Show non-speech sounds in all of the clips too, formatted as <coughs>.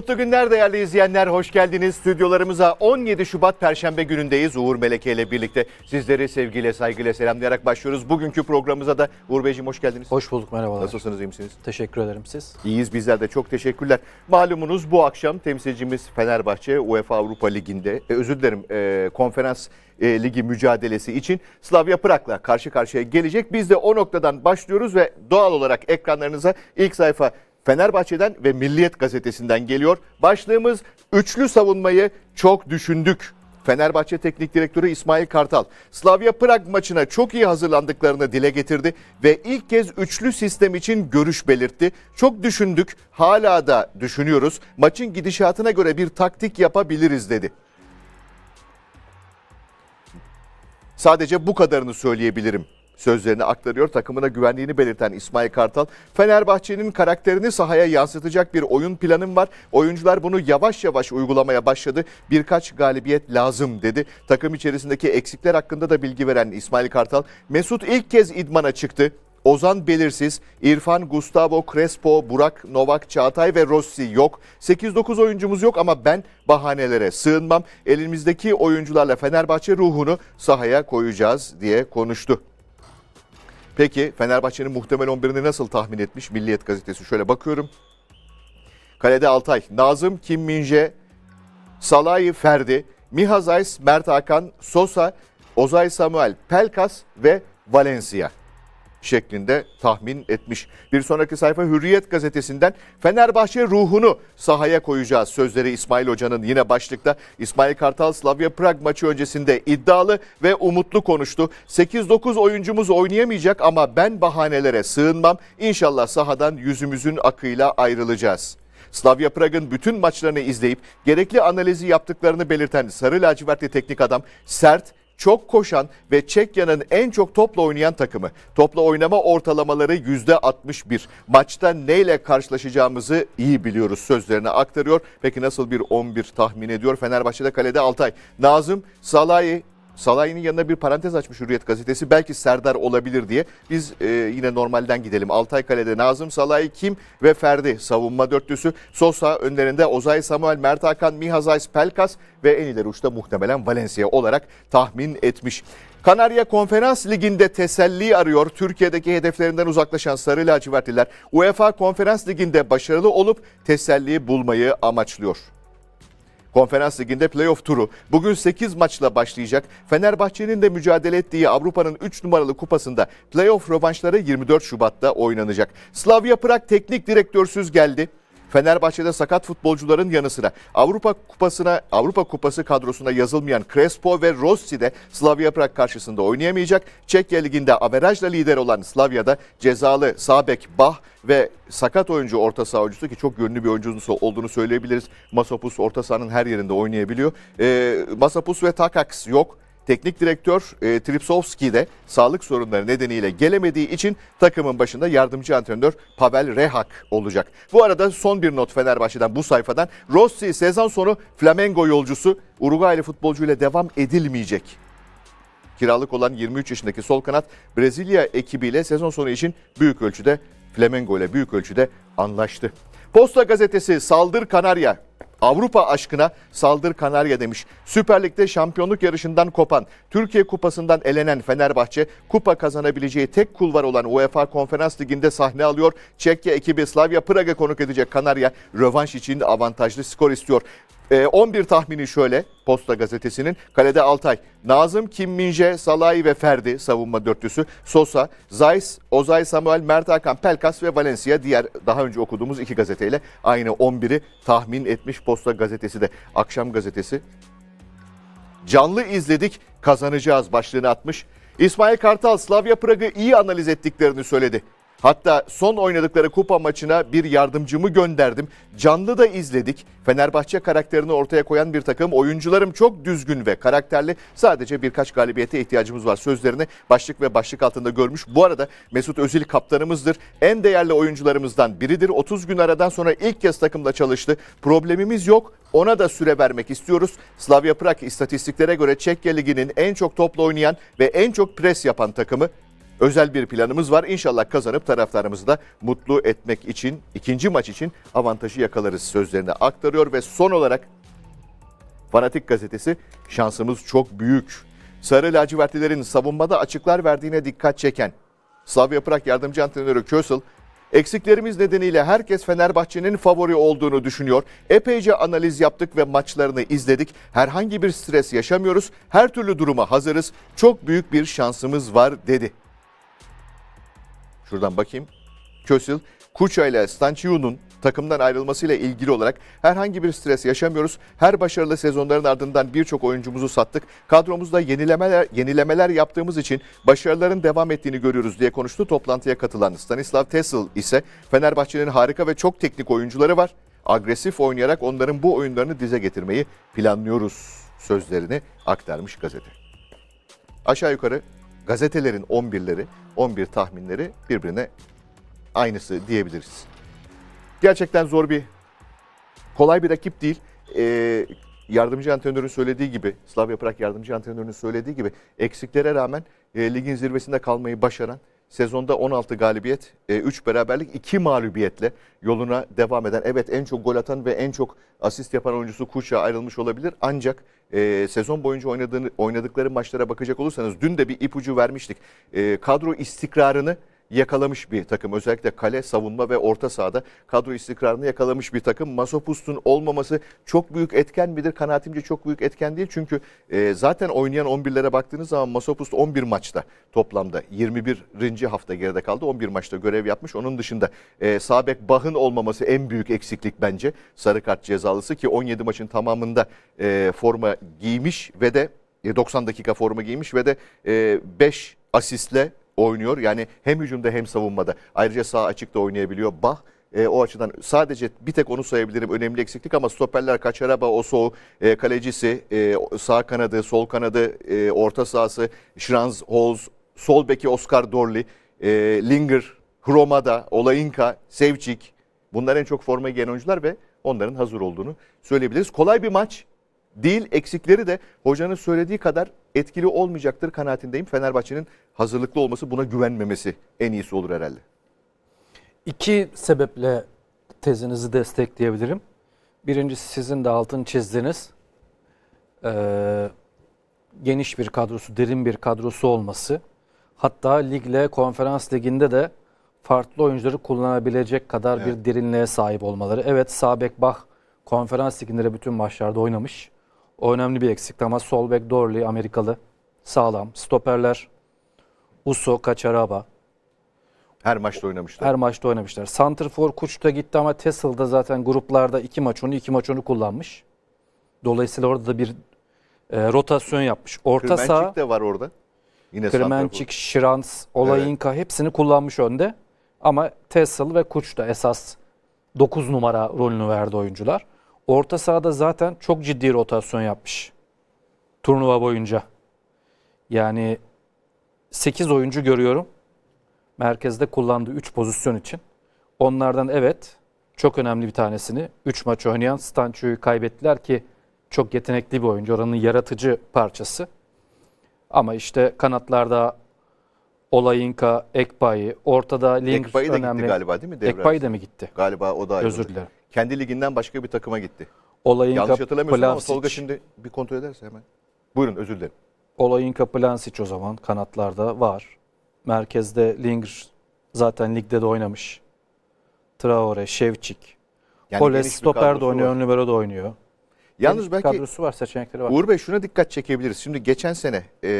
Mutlu günler değerli izleyenler. Hoş geldiniz stüdyolarımıza. 17 Şubat Perşembe günündeyiz. Uğur Meleke ile birlikte sizleri sevgiyle, saygıyla selamlayarak başlıyoruz. Bugünkü programımıza da Uğur Beyciğim hoş geldiniz. Hoş bulduk, merhabalar. Nasılsınız, iyi misiniz? Teşekkür ederim siz. İyiyiz bizler de çok teşekkürler. Malumunuz bu akşam temsilcimiz Fenerbahçe UEFA Avrupa Ligi'nde, e, özür dilerim e, konferans e, ligi mücadelesi için Slavia Prag'la karşı karşıya gelecek. Biz de o noktadan başlıyoruz ve doğal olarak ekranlarınıza ilk sayfa Fenerbahçe'den ve Milliyet Gazetesi'nden geliyor. Başlığımız üçlü savunmayı çok düşündük. Fenerbahçe Teknik Direktörü İsmail Kartal, Slavia Prag maçına çok iyi hazırlandıklarını dile getirdi ve ilk kez üçlü sistem için görüş belirtti. Çok düşündük, hala da düşünüyoruz. Maçın gidişatına göre bir taktik yapabiliriz dedi. Sadece bu kadarını söyleyebilirim sözlerini aktarıyor. Takımına güvenliğini belirten İsmail Kartal, Fenerbahçe'nin karakterini sahaya yansıtacak bir oyun planım var. Oyuncular bunu yavaş yavaş uygulamaya başladı. Birkaç galibiyet lazım dedi. Takım içerisindeki eksikler hakkında da bilgi veren İsmail Kartal, Mesut ilk kez idmana çıktı. Ozan belirsiz, İrfan, Gustavo, Crespo, Burak, Novak, Çağatay ve Rossi yok. 8-9 oyuncumuz yok ama ben bahanelere sığınmam. Elimizdeki oyuncularla Fenerbahçe ruhunu sahaya koyacağız diye konuştu. Peki Fenerbahçe'nin muhtemel 11'ini nasıl tahmin etmiş Milliyet gazetesi? Şöyle bakıyorum. Kalede Altay, Nazım, Kim Minje, Salahi Ferdi, Mihazayz, Mert Hakan, Sosa, Ozay Samuel, Pelkas ve Valencia şeklinde tahmin etmiş. Bir sonraki sayfa Hürriyet gazetesinden Fenerbahçe ruhunu sahaya koyacağız sözleri İsmail Hoca'nın yine başlıkta. İsmail Kartal Slavia Prag maçı öncesinde iddialı ve umutlu konuştu. 8-9 oyuncumuz oynayamayacak ama ben bahanelere sığınmam. İnşallah sahadan yüzümüzün akıyla ayrılacağız. Slavia Prag'ın bütün maçlarını izleyip gerekli analizi yaptıklarını belirten Sarı Lacivertli teknik adam sert çok koşan ve Çekya'nın en çok topla oynayan takımı. Topla oynama ortalamaları %61. Maçta neyle karşılaşacağımızı iyi biliyoruz sözlerine aktarıyor. Peki nasıl bir 11 tahmin ediyor? Fenerbahçe'de kalede Altay. Nazım, Salahi, Salahi'nin yanına bir parantez açmış Hürriyet gazetesi. Belki Serdar olabilir diye. Biz e, yine normalden gidelim. Altay Kale'de Nazım Salahi kim ve Ferdi savunma dörtlüsü. Sosa önlerinde Ozay Samuel, Mert Hakan, Mihazay Pelkas ve en ileri uçta muhtemelen Valencia olarak tahmin etmiş. Kanarya Konferans Ligi'nde teselli arıyor. Türkiye'deki hedeflerinden uzaklaşan Sarı Lacivertliler UEFA Konferans Ligi'nde başarılı olup teselli bulmayı amaçlıyor. Konferans Ligi'nde playoff turu bugün 8 maçla başlayacak. Fenerbahçe'nin de mücadele ettiği Avrupa'nın 3 numaralı kupasında playoff rövanşları 24 Şubat'ta oynanacak. Slavia Prag teknik direktörsüz geldi. Fenerbahçe'de sakat futbolcuların yanı sıra Avrupa Kupası'na Avrupa Kupası kadrosuna yazılmayan Crespo ve Rossi de Slavia Prag karşısında oynayamayacak. Çekya Ligi'nde averajla lider olan Slavia'da cezalı Sabek Bah ve sakat oyuncu orta saha oyuncusu ki çok yönlü bir oyuncusu olduğunu söyleyebiliriz. Masopus orta sahanın her yerinde oynayabiliyor. E, Masopus ve Takaks yok. Teknik direktör e, Tripsovski de sağlık sorunları nedeniyle gelemediği için takımın başında yardımcı antrenör Pavel Rehak olacak. Bu arada son bir not Fenerbahçe'den bu sayfadan. Rossi sezon sonu Flamengo yolcusu Uruguaylı futbolcuyla devam edilmeyecek. Kiralık olan 23 yaşındaki sol kanat Brezilya ekibiyle sezon sonu için büyük ölçüde Flamengo ile büyük ölçüde anlaştı. Posta gazetesi Saldır Kanarya Avrupa aşkına saldır Kanarya demiş. Süper Lig'de şampiyonluk yarışından kopan, Türkiye Kupası'ndan elenen Fenerbahçe kupa kazanabileceği tek kulvar olan UEFA Konferans Ligi'nde sahne alıyor. Çekya ekibi Slavia Praga konuk edecek Kanarya rövanş için avantajlı skor istiyor. E, ee, 11 tahmini şöyle Posta Gazetesi'nin. Kalede Altay, Nazım, Kim Minje, Salahi ve Ferdi savunma dörtlüsü. Sosa, Zays, Ozay Samuel, Mert Hakan, Pelkas ve Valencia diğer daha önce okuduğumuz iki gazeteyle aynı 11'i tahmin etmiş Posta Gazetesi de. Akşam Gazetesi canlı izledik kazanacağız başlığını atmış. İsmail Kartal Slavya Prag'ı iyi analiz ettiklerini söyledi. Hatta son oynadıkları kupa maçına bir yardımcımı gönderdim. Canlı da izledik. Fenerbahçe karakterini ortaya koyan bir takım. Oyuncularım çok düzgün ve karakterli. Sadece birkaç galibiyete ihtiyacımız var sözlerini başlık ve başlık altında görmüş. Bu arada Mesut Özil kaptanımızdır. En değerli oyuncularımızdan biridir. 30 gün aradan sonra ilk kez takımla çalıştı. Problemimiz yok. Ona da süre vermek istiyoruz. Slavia Prag istatistiklere göre Çekya Ligi'nin en çok topla oynayan ve en çok pres yapan takımı özel bir planımız var. İnşallah kazanıp taraftarımızı da mutlu etmek için ikinci maç için avantajı yakalarız sözlerini aktarıyor ve son olarak Fanatik gazetesi şansımız çok büyük. Sarı lacivertlilerin savunmada açıklar verdiğine dikkat çeken Slavia Prag yardımcı antrenörü Kösel Eksiklerimiz nedeniyle herkes Fenerbahçe'nin favori olduğunu düşünüyor. Epeyce analiz yaptık ve maçlarını izledik. Herhangi bir stres yaşamıyoruz. Her türlü duruma hazırız. Çok büyük bir şansımız var dedi. Şuradan bakayım. Kösil, Kuça ile Stanchiu'nun takımdan ayrılmasıyla ilgili olarak herhangi bir stres yaşamıyoruz. Her başarılı sezonların ardından birçok oyuncumuzu sattık. Kadromuzda yenilemeler, yenilemeler yaptığımız için başarıların devam ettiğini görüyoruz diye konuştu. Toplantıya katılan Stanislav Tesel ise Fenerbahçe'nin harika ve çok teknik oyuncuları var. Agresif oynayarak onların bu oyunlarını dize getirmeyi planlıyoruz sözlerini aktarmış gazete. Aşağı yukarı gazetelerin 11'leri, 11 tahminleri birbirine aynısı diyebiliriz. Gerçekten zor bir, kolay bir rakip değil. Ee, yardımcı antrenörün söylediği gibi, Slavia Prag yardımcı antrenörünün söylediği gibi eksiklere rağmen e, ligin zirvesinde kalmayı başaran Sezonda 16 galibiyet, 3 e, beraberlik, 2 mağlubiyetle yoluna devam eden, evet en çok gol atan ve en çok asist yapan oyuncusu Kuşa ayrılmış olabilir. Ancak e, sezon boyunca oynadığını, oynadıkları maçlara bakacak olursanız dün de bir ipucu vermiştik. E, kadro istikrarını yakalamış bir takım. Özellikle kale, savunma ve orta sahada kadro istikrarını yakalamış bir takım. Masopust'un olmaması çok büyük etken midir? Kanaatimce çok büyük etken değil. Çünkü e, zaten oynayan 11'lere baktığınız zaman Masopust 11 maçta toplamda 21. hafta geride kaldı. 11 maçta görev yapmış. Onun dışında e, Sabek Bah'ın olmaması en büyük eksiklik bence. Sarı kart cezalısı ki 17 maçın tamamında e, forma giymiş ve de 90 e, dakika forma giymiş ve de 5 e, asistle oynuyor. Yani hem hücumda hem savunmada. Ayrıca sağ açıkta oynayabiliyor. Bah e, o açıdan sadece bir tek onu sayabilirim önemli eksiklik ama stoperler Kaçaraba, Oso, e, kalecisi, e, sağ kanadı, sol kanadı, e, orta sahası, Şranz, Holz, sol beki Oscar Dorli, e, Linger, Hromada, Olainka, Sevcik bunlar en çok forma giyen oyuncular ve onların hazır olduğunu söyleyebiliriz. Kolay bir maç değil eksikleri de hocanın söylediği kadar etkili olmayacaktır kanaatindeyim. Fenerbahçe'nin hazırlıklı olması buna güvenmemesi en iyisi olur herhalde. İki sebeple tezinizi destekleyebilirim. Birincisi sizin de altını çizdiğiniz e, ee, geniş bir kadrosu, derin bir kadrosu olması. Hatta ligle, konferans liginde de farklı oyuncuları kullanabilecek kadar evet. bir derinliğe sahip olmaları. Evet Sabek Bah konferans liginde bütün maçlarda oynamış. O önemli bir eksikti ama Solbeck, bek Dorley Amerikalı sağlam. Stoperler Uso, Kaçaraba. Her maçta oynamışlar. Her maçta oynamışlar. Santrfor Kuç'ta gitti ama Tessel'da zaten gruplarda iki maç onu iki maç onu kullanmış. Dolayısıyla orada da bir e, rotasyon yapmış. Orta Kırmençik saha de var orada. Yine Kremençik, Şirans, Olayinka evet. hepsini kullanmış önde. Ama Tessel ve Kuç esas 9 numara rolünü verdi oyuncular orta sahada zaten çok ciddi rotasyon yapmış. Turnuva boyunca. Yani 8 oyuncu görüyorum. Merkezde kullandığı 3 pozisyon için. Onlardan evet çok önemli bir tanesini 3 maç oynayan Stanço'yu kaybettiler ki çok yetenekli bir oyuncu. Oranın yaratıcı parçası. Ama işte kanatlarda Olayinka, Ekpay'ı, ortada Links Ekpay'ı da önemli. gitti galiba değil mi? Ekpay'ı da mı gitti? Galiba o da Özür dilerim. Kendi liginden başka bir takıma gitti. Olayinka, Yanlış hatırlamıyorsam Plavsic. ama Tolga şimdi bir kontrol ederse hemen. Buyurun özür dilerim. Olayinka, Plansic o zaman kanatlarda var. Merkezde Lingr zaten ligde de oynamış. Traore, Şevçik. Yani Holes stoper de oynuyor, ön libero da oynuyor. Yalnız belki kadrosu var, seçenekleri var. Uğur Bey şuna dikkat çekebiliriz. Şimdi geçen sene e,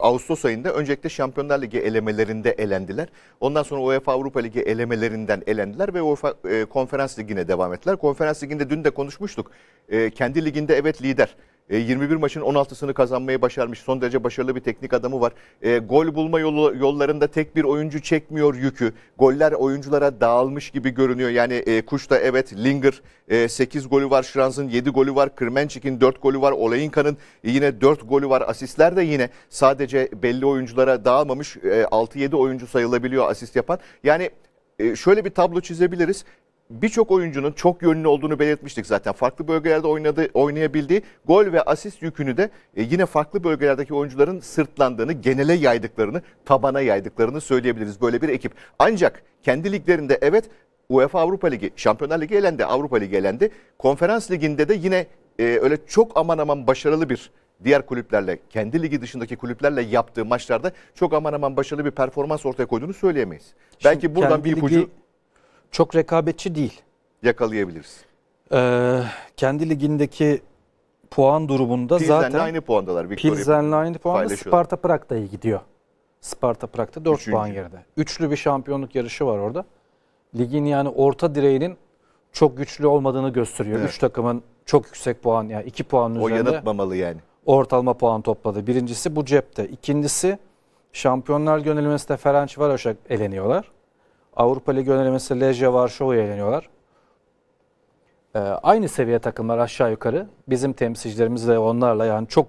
Ağustos ayında öncelikle Şampiyonlar Ligi elemelerinde elendiler. Ondan sonra UEFA Avrupa Ligi elemelerinden elendiler ve UEFA e, Konferans Ligi'ne devam ettiler. Konferans Ligi'nde dün de konuşmuştuk. E, kendi liginde evet lider. E, 21 maçın 16'sını kazanmayı başarmış. Son derece başarılı bir teknik adamı var. E, gol bulma yolu, yollarında tek bir oyuncu çekmiyor yükü. Goller oyunculara dağılmış gibi görünüyor. Yani e, Kuş da evet Linger e, 8 golü var. Şranz'ın 7 golü var. Kırmençik'in 4 golü var. Olayinka'nın yine 4 golü var. Asistler de yine sadece belli oyunculara dağılmamış. E, 6-7 oyuncu sayılabiliyor asist yapan. Yani e, şöyle bir tablo çizebiliriz birçok oyuncunun çok yönlü olduğunu belirtmiştik zaten. Farklı bölgelerde oynadı, oynayabildiği gol ve asist yükünü de e, yine farklı bölgelerdeki oyuncuların sırtlandığını, genele yaydıklarını, tabana yaydıklarını söyleyebiliriz böyle bir ekip. Ancak kendi liglerinde evet UEFA Avrupa Ligi, Şampiyonlar Ligi elendi, Avrupa Ligi elendi. Konferans Ligi'nde de yine e, öyle çok aman aman başarılı bir diğer kulüplerle, kendi ligi dışındaki kulüplerle yaptığı maçlarda çok aman aman başarılı bir performans ortaya koyduğunu söyleyemeyiz. Şimdi Belki buradan bir ipucu... Ligi çok rekabetçi değil. Yakalayabiliriz. Ee, kendi ligindeki puan durumunda Pilsen'le zaten aynı puandalar. Victoria Pilsen'le aynı puanda Sparta Prag da iyi gidiyor. Sparta Prag'da 4 Üçüncü. puan geride. Üçlü bir şampiyonluk yarışı var orada. Ligin yani orta direğinin çok güçlü olmadığını gösteriyor. 3 evet. Üç takımın çok yüksek puan yani 2 puan üzerinde. O yanıtmamalı yani. Ortalama puan topladı. Birincisi bu cepte. İkincisi Şampiyonlar Gönülmesi'nde Ferenc Varoş'a eleniyorlar. Avrupa Ligi önelemesi Lejya Varşova'ya eleniyorlar. E, ee, aynı seviye takımlar aşağı yukarı. Bizim temsilcilerimiz de onlarla yani çok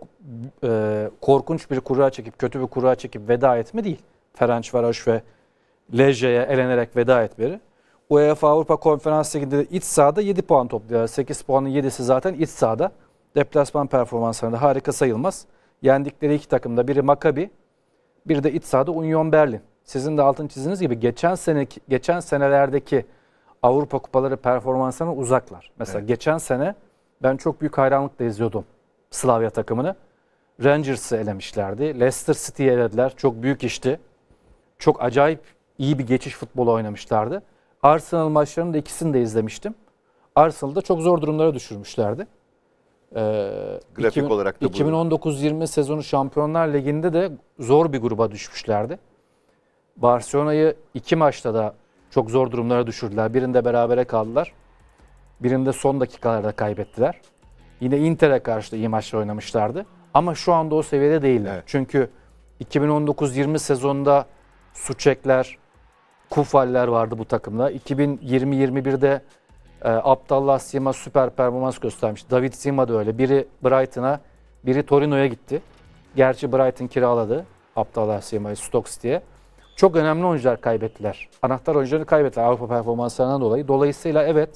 e, korkunç bir kura çekip, kötü bir kura çekip veda etme değil. Ferencvaroş ve Lejya'ya elenerek veda etmeleri. UEFA Avrupa Konferans Ligi'nde iç sahada 7 puan topluyor. 8 puanın 7'si zaten iç sahada. Deplasman performanslarında harika sayılmaz. Yendikleri iki takım da biri Maccabi, biri de iç sahada Union Berlin sizin de altın çizdiğiniz gibi geçen sene geçen senelerdeki Avrupa Kupaları performansına uzaklar. Mesela evet. geçen sene ben çok büyük hayranlıkla izliyordum Slavya takımını. Rangers'ı elemişlerdi. Leicester City'yi elediler. Çok büyük işti. Çok acayip iyi bir geçiş futbolu oynamışlardı. Arsenal maçlarını da ikisini de izlemiştim. Arsenal'da çok zor durumlara düşürmüşlerdi. Ee, Grafik 2000, olarak da 2019-20 sezonu Şampiyonlar Ligi'nde de zor bir gruba düşmüşlerdi. Barcelona'yı iki maçta da çok zor durumlara düşürdüler. Birinde berabere kaldılar. Birinde son dakikalarda kaybettiler. Yine Inter'e karşı da iyi maçlar oynamışlardı. Ama şu anda o seviyede değiller. Evet. Çünkü 2019-20 sezonunda Suçekler, Kufaller vardı bu takımda. 2020-21'de e, Abdallah Sima süper performans göstermiş. David Sima da öyle. Biri Brighton'a, biri Torino'ya gitti. Gerçi Brighton kiraladı Abdallah Sima'yı Stoke City'ye çok önemli oyuncular kaybettiler. Anahtar oyuncularını kaybettiler Avrupa performanslarından dolayı. Dolayısıyla evet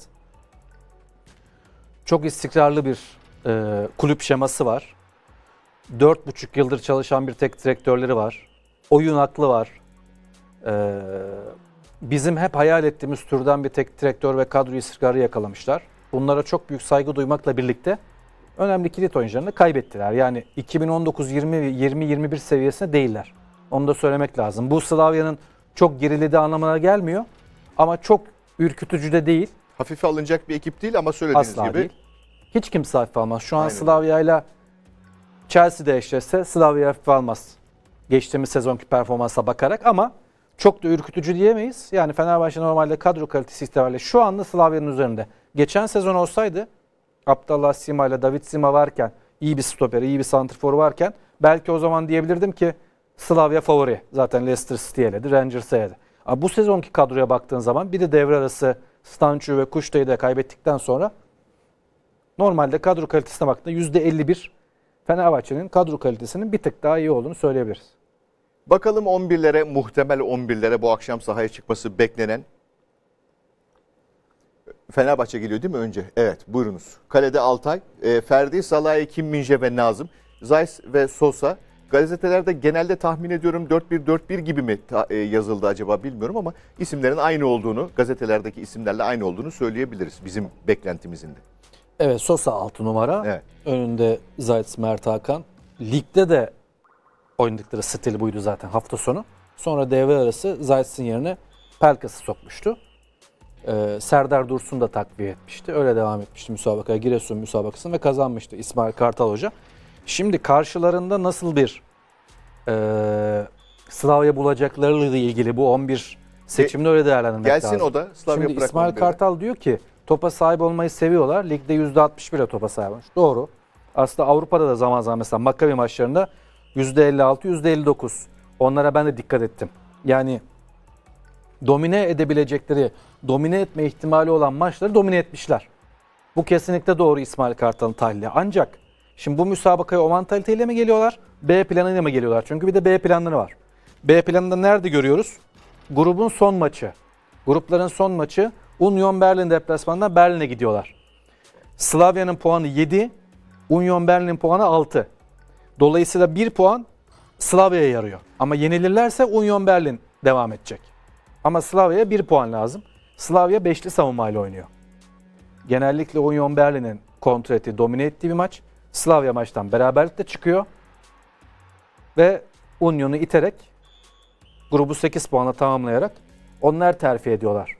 çok istikrarlı bir e, kulüp şeması var. 4,5 yıldır çalışan bir tek direktörleri var. Oyun aklı var. E, bizim hep hayal ettiğimiz türden bir tek direktör ve kadro istikrarı yakalamışlar. Bunlara çok büyük saygı duymakla birlikte önemli kilit oyuncularını kaybettiler. Yani 2019-20-21 seviyesinde değiller. Onu da söylemek lazım. Bu Slavya'nın çok gerilediği anlamına gelmiyor. Ama çok ürkütücü de değil. Hafife alınacak bir ekip değil ama söylediğiniz Asla gibi. Değil. Hiç kimse hafife almaz. Şu an ile Chelsea'de eşleşse Slavia hafife almaz. Geçtiğimiz sezonki performansa bakarak ama çok da ürkütücü diyemeyiz. Yani Fenerbahçe normalde kadro kalitesi itibariyle şu anda Slavya'nın üzerinde. Geçen sezon olsaydı Abdallah Sima ile David Sima varken iyi bir stoper, iyi bir santrfor varken belki o zaman diyebilirdim ki Slavia favori. Zaten Leicester City'ye eledi, Rangers'e eledi. Ama bu sezonki kadroya baktığın zaman bir de devre arası Stancu ve Kuşta'yı da kaybettikten sonra normalde kadro kalitesine baktığında %51 Fenerbahçe'nin kadro kalitesinin bir tık daha iyi olduğunu söyleyebiliriz. Bakalım 11'lere muhtemel 11'lere bu akşam sahaya çıkması beklenen Fenerbahçe geliyor değil mi önce? Evet buyurunuz. Kalede Altay, e, Ferdi, Salahi, Kim Minje ve Nazım, Zays ve Sosa, Gazetelerde genelde tahmin ediyorum 4-1-4-1 gibi mi e, yazıldı acaba bilmiyorum ama isimlerin aynı olduğunu, gazetelerdeki isimlerle aynı olduğunu söyleyebiliriz bizim beklentimizin de. Evet Sosa 6 numara. Evet. Önünde Zayt Mert Hakan. Ligde de oynadıkları stil buydu zaten hafta sonu. Sonra devre arası Zayt'sin yerine Pelkas'ı sokmuştu. Ee, Serdar Dursun da takviye etmişti. Öyle devam etmişti müsabakaya. Giresun müsabakasını ve kazanmıştı İsmail Kartal Hoca. Şimdi karşılarında nasıl bir e, Slavya bulacaklarıyla ilgili bu 11 seçimde öyle değerlendirmek Gelsin lazım. Gelsin o da Slavya Şimdi İsmail biri. Kartal diyor ki topa sahip olmayı seviyorlar. Ligde %61'e topa sahip olmuş. Doğru. Aslında Avrupa'da da zaman zaman mesela Maccabi maçlarında %56, %59. Onlara ben de dikkat ettim. Yani domine edebilecekleri, domine etme ihtimali olan maçları domine etmişler. Bu kesinlikle doğru İsmail Kartal'ın tahlili. Ancak Şimdi bu müsabakaya o mantaliteyle mi geliyorlar? B planıyla mı geliyorlar? Çünkü bir de B planları var. B planında nerede görüyoruz? Grubun son maçı. Grupların son maçı Union Berlin deplasmanından Berlin'e gidiyorlar. Slavya'nın puanı 7, Union Berlin'in puanı 6. Dolayısıyla 1 puan Slavya'ya yarıyor. Ama yenilirlerse Union Berlin devam edecek. Ama Slavya'ya 1 puan lazım. Slavya beşli savunmayla oynuyor. Genellikle Union Berlin'in kontrol ettiği, domine ettiği bir maç. Slavya maçtan beraberlikle çıkıyor. Ve Union'u iterek grubu 8 puanla tamamlayarak onlar terfi ediyorlar.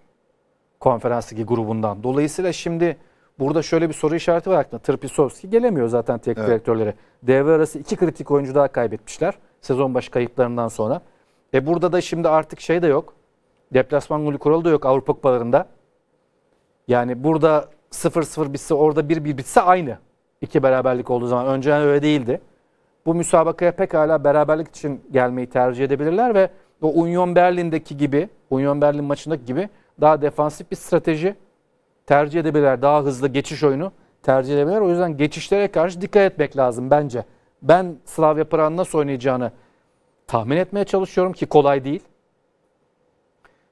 Konferans Ligi grubundan. Dolayısıyla şimdi burada şöyle bir soru işareti var aklında. Trpisovski gelemiyor zaten teknik evet. direktörlere. Devre arası iki kritik oyuncu daha kaybetmişler. Sezon başı kayıplarından sonra. E burada da şimdi artık şey de yok. Deplasman golü kuralı da yok Avrupa Kupalarında. Yani burada 0-0 bitse orada 1-1 bitse aynı iki beraberlik olduğu zaman. Önceden öyle değildi. Bu müsabakaya pekala beraberlik için gelmeyi tercih edebilirler ve o Union Berlin'deki gibi, Union Berlin maçındaki gibi daha defansif bir strateji tercih edebilirler. Daha hızlı geçiş oyunu tercih edebilirler. O yüzden geçişlere karşı dikkat etmek lazım bence. Ben Slavia Praha'nın nasıl oynayacağını tahmin etmeye çalışıyorum ki kolay değil.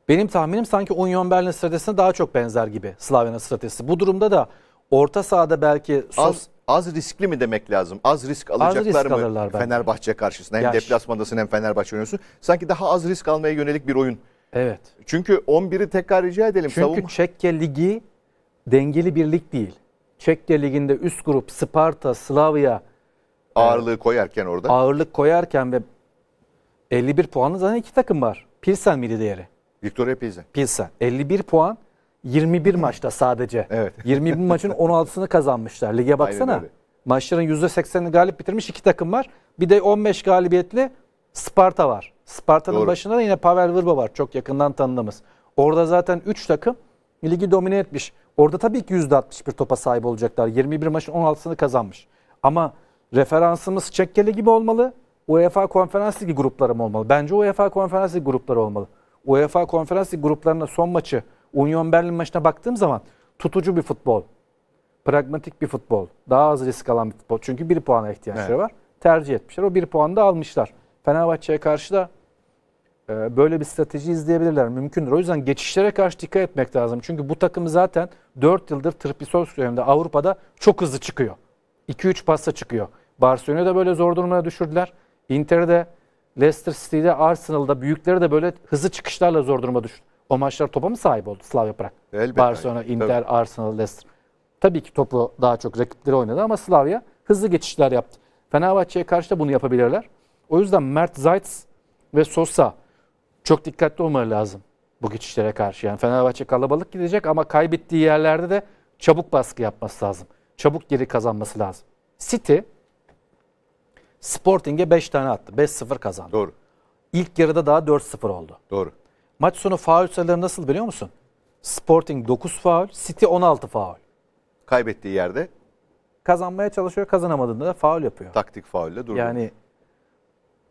Benim tahminim sanki Union Berlin stratejisine daha çok benzer gibi Slavya'nın stratejisi. Bu durumda da orta sahada belki Sos... Az, az riskli mi demek lazım? Az risk alacaklar az risk mı Fenerbahçe bence. karşısında? Hem deplasmandasın hem Fenerbahçe oynuyorsun. Sanki daha az risk almaya yönelik bir oyun. Evet. Çünkü 11'i tekrar rica edelim. Çünkü Savunma... Çekya Ligi dengeli bir lig değil. Çekya Ligi'nde üst grup Sparta, Slavia ağırlığı yani, koyarken orada. Ağırlık koyarken ve 51 puanlı zaten iki takım var. Pilsen milli değeri. Victoria Pilsen. Pilsen. 51 puan. 21 maçta sadece. Evet. 21 <laughs> maçın 16'sını kazanmışlar. Lige baksana. Maçların %80'ini galip bitirmiş iki takım var. Bir de 15 galibiyetli Sparta var. Sparta'nın başında da yine Pavel Vrba var. Çok yakından tanıdığımız. Orada zaten 3 takım ligi domine etmiş. Orada tabii ki %61 topa sahip olacaklar. 21 maçın 16'sını kazanmış. Ama referansımız Çekkeli gibi olmalı. UEFA Konferans Ligi grupları mı olmalı? Bence UEFA Konferans Ligi grupları olmalı. UEFA Konferans Ligi gruplarına son maçı Union Berlin maçına baktığım zaman tutucu bir futbol. Pragmatik bir futbol. Daha az risk alan bir futbol. Çünkü bir puana ihtiyaçları evet. var. Tercih etmişler. O bir puanı da almışlar. Fenerbahçe'ye karşı da e, böyle bir strateji izleyebilirler. Mümkündür. O yüzden geçişlere karşı dikkat etmek lazım. Çünkü bu takım zaten 4 yıldır Trippisos döneminde Avrupa'da çok hızlı çıkıyor. 2-3 pasta çıkıyor. Barcelona'yı da böyle zor durumlara düşürdüler. Inter'de, Leicester City'de, Arsenal'da büyükleri de böyle hızlı çıkışlarla zor duruma düştü. O maçlar topa mı sahip oldu Slavia Prag? Elbette. Barcelona, Inter, Tabii. Arsenal, Leicester. Tabii ki topu daha çok rakipleri oynadı ama Slavia hızlı geçişler yaptı. Fenerbahçe'ye karşı da bunu yapabilirler. O yüzden Mert Zaitz ve Sosa çok dikkatli olmaları lazım bu geçişlere karşı. Yani Fenerbahçe kalabalık gidecek ama kaybettiği yerlerde de çabuk baskı yapması lazım. Çabuk geri kazanması lazım. City Sporting'e 5 tane attı. 5-0 kazandı. Doğru. İlk yarıda daha 4-0 oldu. Doğru. Maç sonu faul sayıları nasıl biliyor musun? Sporting 9 faul, City 16 faul. Kaybettiği yerde? Kazanmaya çalışıyor, kazanamadığında da faul yapıyor. Taktik faulle duruyor. Yani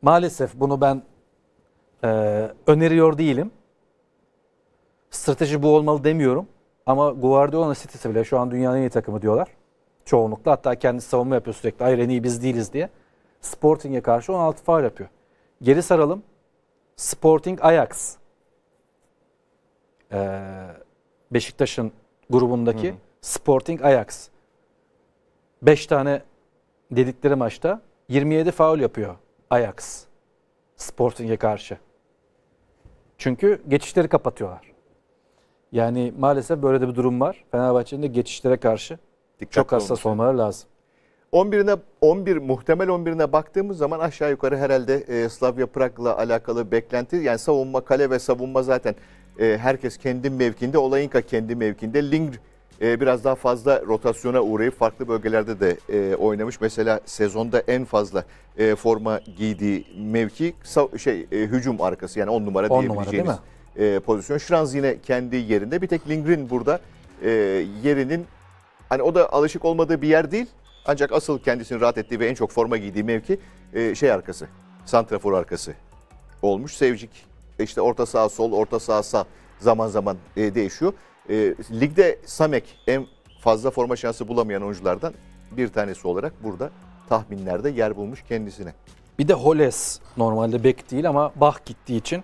maalesef bunu ben e, öneriyor değilim. Strateji bu olmalı demiyorum. Ama Guardiola City'si bile şu an dünyanın en iyi takımı diyorlar. Çoğunlukla hatta kendisi savunma yapıyor sürekli. Hayır en iyi biz değiliz diye. Sporting'e karşı 16 faul yapıyor. Geri saralım. Sporting Ajax. Ee, Beşiktaş'ın grubundaki hı hı. Sporting Ajax. 5 tane dedikleri maçta 27 faul yapıyor Ajax Sporting'e karşı. Çünkü geçişleri kapatıyorlar. Yani maalesef böyle de bir durum var. Fenerbahçe'nin de geçişlere karşı Dikkatli çok hassas olmaları lazım. 11'ine 11 muhtemel 11'ine baktığımız zaman aşağı yukarı herhalde e, Slavia Prag'la alakalı beklenti yani savunma kale ve savunma zaten e, herkes kendi mevkinde, Olayinka kendi mevkinde. Lingr e, biraz daha fazla rotasyona uğrayıp farklı bölgelerde de e, oynamış. Mesela sezonda en fazla e, forma giydiği mevki şey e, hücum arkası yani 10 numara on diyebileceğimiz numara, e, pozisyon. Şranz yine kendi yerinde. Bir tek Lingrin burada e, yerinin hani o da alışık olmadığı bir yer değil. Ancak asıl kendisini rahat ettiği ve en çok forma giydiği mevki e, şey arkası. Santrafor arkası olmuş. Sevcik e işte orta sağ sol, orta sağ sağ zaman zaman e, değişiyor. E, ligde Samek en fazla forma şansı bulamayan oyunculardan bir tanesi olarak burada tahminlerde yer bulmuş kendisine. Bir de Holes normalde bek değil ama Bach gittiği için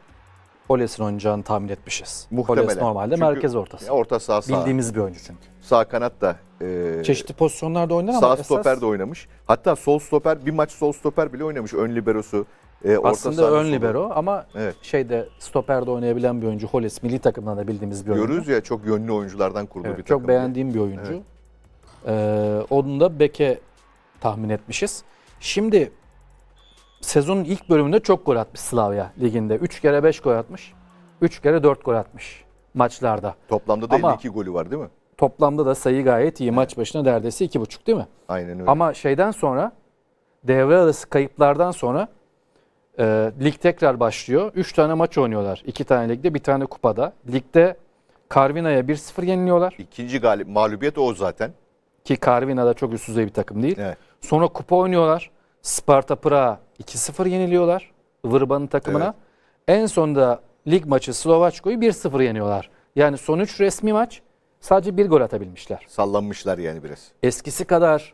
Holes'in oynayacağını tahmin etmişiz. Muhtemelen. Holes normalde çünkü merkez ortası. Orta sağ sağ. Bildiğimiz bir oyuncu çünkü. Sağ kanat da. E, Çeşitli pozisyonlarda oynar ama Sağ stoper esas... de oynamış. Hatta sol stoper bir maç sol stoper bile oynamış. Ön liberosu, e, orta Aslında ön libero solu. ama evet. şeyde stoperde oynayabilen bir oyuncu. Holes milli takımdan da bildiğimiz bir oyuncu. Görüyoruz ya çok yönlü oyunculardan kurduğu evet, bir takım. Çok beğendiğim bir oyuncu. Evet. Ee, onu da Beke tahmin etmişiz. Şimdi sezonun ilk bölümünde çok gol atmış Slavia liginde. 3 kere 5 gol atmış. 3 kere 4 gol atmış maçlarda. Toplamda da ama 52 golü var değil mi? Toplamda da sayı gayet iyi. Maç başına neredeyse 2,5 değil mi? Aynen öyle. Ama şeyden sonra devre arası kayıplardan sonra e, lig tekrar başlıyor. 3 tane maç oynuyorlar. 2 tane ligde, bir tane kupada. Ligde Carvina'ya 1-0 yeniliyorlar. İkinci galip mağlubiyet o zaten. Ki Carvina da çok üst düzey bir takım değil. Evet. Sonra kupa oynuyorlar. Sparta Praha 2-0 yeniliyorlar. Vırban'ın takımına. Evet. En sonunda lig maçı Slovaçko'yu 1-0 yeniyorlar. Yani son 3 resmi maç sadece bir gol atabilmişler. Sallanmışlar yani biraz. Eskisi kadar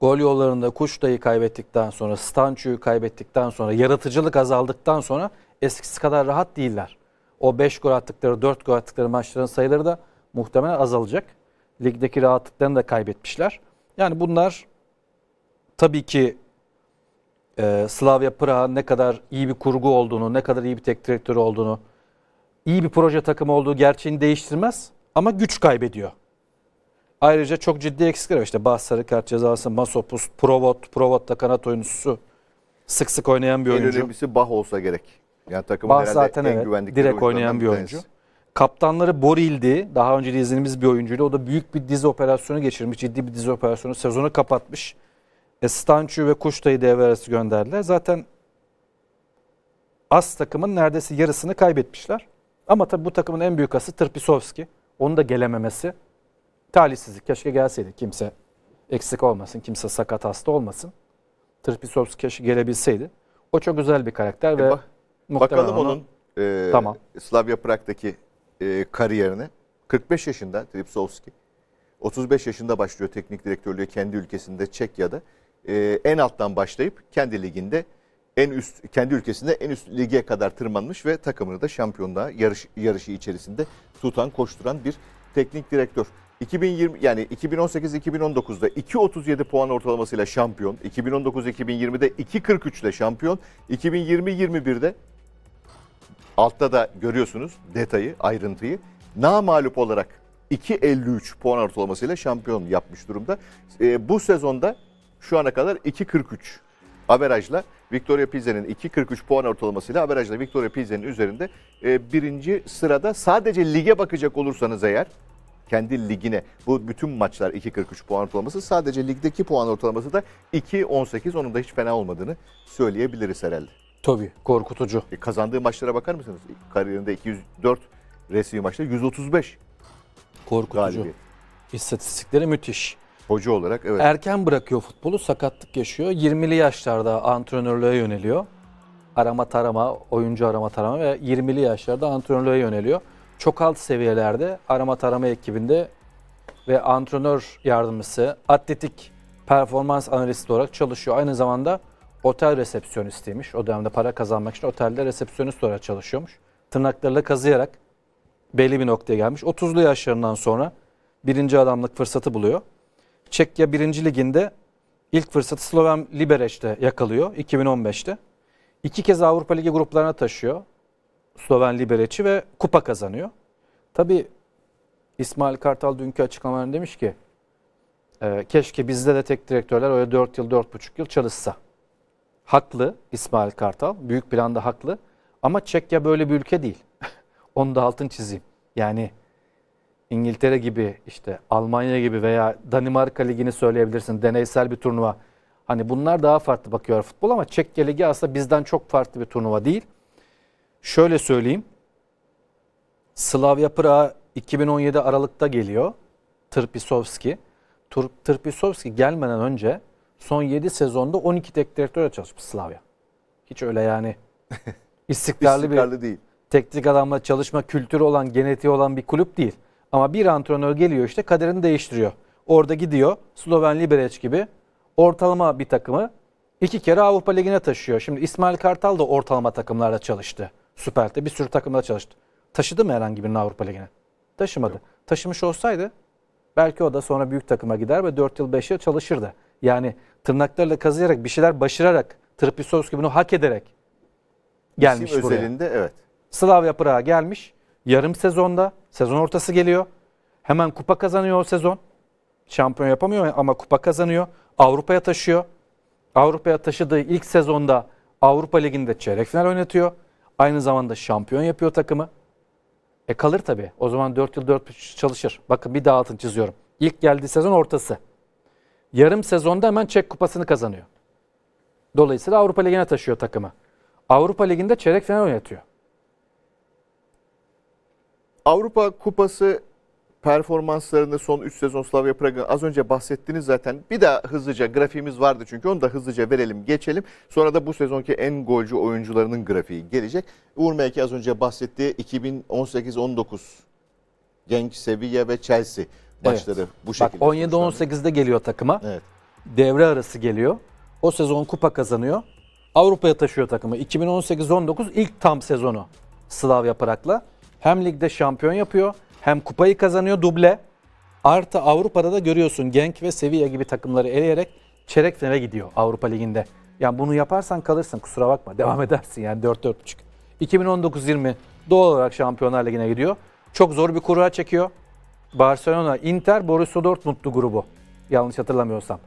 gol yollarında Kuşta'yı kaybettikten sonra, Stançu'yu kaybettikten sonra, yaratıcılık azaldıktan sonra eskisi kadar rahat değiller. O 5 gol attıkları, 4 gol attıkları maçların sayıları da muhtemelen azalacak. Ligdeki rahatlıklarını da kaybetmişler. Yani bunlar tabii ki e, Slavia Praha ne kadar iyi bir kurgu olduğunu, ne kadar iyi bir tek direktörü olduğunu, iyi bir proje takımı olduğu gerçeğini değiştirmez ama güç kaybediyor. Ayrıca çok ciddi eksikler var. İşte Bahs sarı kart cezası, Masopus, Provot, Provot da kanat oyuncusu. Sık sık oynayan bir oyuncu. En önemlisi Bah olsa gerek. Yani takımın bah herhalde zaten en evet, güvendikleri direkt oynayan bir oyuncu. Tanesi. Kaptanları Boril'di. Daha önce de izlediğimiz bir oyuncuydu. O da büyük bir dizi operasyonu geçirmiş. Ciddi bir dizi operasyonu. Sezonu kapatmış. E, Stançu ve Kuşta'yı devre arası gönderdiler. Zaten az takımın neredeyse yarısını kaybetmişler. Ama tabii bu takımın en büyük ası Tırpisovski. Onu da gelememesi. Talihsizlik. Keşke gelseydi. Kimse eksik olmasın. Kimse sakat hasta olmasın. Tırpisovski keşke gelebilseydi. O çok güzel bir karakter e, ve bak, bakalım onu, onun e, tamam. Slavia Prag'daki e, kariyerine. 45 yaşında Tripsovski. 35 yaşında başlıyor teknik direktörlüğe kendi ülkesinde Çekya'da. E, en alttan başlayıp kendi liginde en üst kendi ülkesinde en üst lige kadar tırmanmış ve takımını da şampiyonluğa yarış, yarışı içerisinde tutan, koşturan bir teknik direktör. 2020 yani 2018-2019'da 2.37 puan ortalamasıyla şampiyon, 2019-2020'de 2.43 ile şampiyon, 2020-21'de altta da görüyorsunuz detayı, ayrıntıyı. Na mağlup olarak 2.53 puan ortalamasıyla şampiyon yapmış durumda. E, bu sezonda şu ana kadar 2.43 averajla Victoria Pizza'nın 2.43 puan ortalamasıyla averajla Victoria Pizza'nın üzerinde e, birinci sırada sadece lige bakacak olursanız eğer kendi ligine. Bu bütün maçlar 2.43 puan ortalaması. Sadece ligdeki puan ortalaması da 2.18. Onun da hiç fena olmadığını söyleyebiliriz herhalde. Tabii korkutucu. E, kazandığı maçlara bakar mısınız? Kariyerinde 204 resmi maçta 135. Korkutucu. Galibiyet. İstatistikleri müthiş. Hoca olarak evet. Erken bırakıyor futbolu, sakatlık yaşıyor. 20'li yaşlarda antrenörlüğe yöneliyor. Arama tarama, oyuncu arama tarama ve 20'li yaşlarda antrenörlüğe yöneliyor çok alt seviyelerde arama tarama ekibinde ve antrenör yardımcısı, atletik performans analisti olarak çalışıyor. Aynı zamanda otel resepsiyonistiymiş. O dönemde para kazanmak için otelde resepsiyonist olarak çalışıyormuş. Tırnaklarıyla kazıyarak belli bir noktaya gelmiş. 30'lu yaşlarından sonra birinci adamlık fırsatı buluyor. Çekya 1. Liginde ilk fırsatı Sloven Liberec'te yakalıyor 2015'te. İki kez Avrupa Ligi gruplarına taşıyor. Sloven Libereci ve kupa kazanıyor. Tabi İsmail Kartal dünkü açıklamalarında demiş ki e, keşke bizde de tek direktörler öyle 4 yıl 4,5 yıl çalışsa. Haklı İsmail Kartal. Büyük planda haklı. Ama Çekya böyle bir ülke değil. <laughs> Onu da altın çizeyim. Yani İngiltere gibi işte Almanya gibi veya Danimarka ligini söyleyebilirsin. Deneysel bir turnuva. Hani bunlar daha farklı bakıyor futbol ama Çekya ligi aslında bizden çok farklı bir turnuva değil. Şöyle söyleyeyim. Slavia Praha 2017 Aralık'ta geliyor. Tırpisovski. Tur Tırpisovski gelmeden önce son 7 sezonda 12 tek direktörle çalışmış Slavia. Hiç öyle yani istikrarlı, <laughs> istikrarlı bir değil. teknik adamla çalışma kültürü olan, genetiği olan bir kulüp değil. Ama bir antrenör geliyor işte kaderini değiştiriyor. Orada gidiyor Sloven Liberec gibi ortalama bir takımı iki kere Avrupa Ligi'ne taşıyor. Şimdi İsmail Kartal da ortalama takımlarda çalıştı. Süper Lig'de bir sürü takımda çalıştı. Taşıdı mı herhangi birini Avrupa Ligi'ne? Taşımadı. Yok. Taşımış olsaydı belki o da sonra büyük takıma gider ve 4 yıl 5 yıl çalışırdı. Yani tırnaklarla kazıyarak bir şeyler başararak Trpisovski bunu hak ederek gelmiş İsim buraya. özelinde evet. Slavia Prag'a gelmiş. Yarım sezonda sezon ortası geliyor. Hemen kupa kazanıyor o sezon. Şampiyon yapamıyor ama kupa kazanıyor. Avrupa'ya taşıyor. Avrupa'ya taşıdığı ilk sezonda Avrupa Ligi'nde çeyrek final oynatıyor. Aynı zamanda şampiyon yapıyor takımı. E kalır tabii. O zaman 4 yıl 4 çalışır. Bakın bir daha altını çiziyorum. İlk geldiği sezon ortası. Yarım sezonda hemen Çek Kupası'nı kazanıyor. Dolayısıyla Avrupa Ligi'ne taşıyor takımı. Avrupa Ligi'nde çeyrek final oynatıyor. Avrupa Kupası performanslarını son 3 sezon Slavia Praga az önce bahsettiniz zaten. Bir de hızlıca grafiğimiz vardı çünkü onu da hızlıca verelim geçelim. Sonra da bu sezonki en golcü oyuncularının grafiği gelecek. Uğur Melki az önce bahsettiği 2018-19 genç Sevilla ve Chelsea maçları evet. bu şekilde. Bak 17-18'de geliyor takıma. Evet. Devre arası geliyor. O sezon kupa kazanıyor. Avrupa'ya taşıyor takımı. 2018-19 ilk tam sezonu Slavia Prag'la. Hem ligde şampiyon yapıyor hem kupayı kazanıyor duble artı Avrupa'da da görüyorsun Genk ve Sevilla gibi takımları eleyerek çeyrek finale gidiyor Avrupa Ligi'nde. Yani bunu yaparsan kalırsın kusura bakma <laughs> devam edersin yani 4-4.5. 2019-20 doğal olarak Şampiyonlar Ligi'ne gidiyor. Çok zor bir kura çekiyor. Barcelona, Inter, Borussia Dortmund'lu grubu. Yanlış hatırlamıyorsam.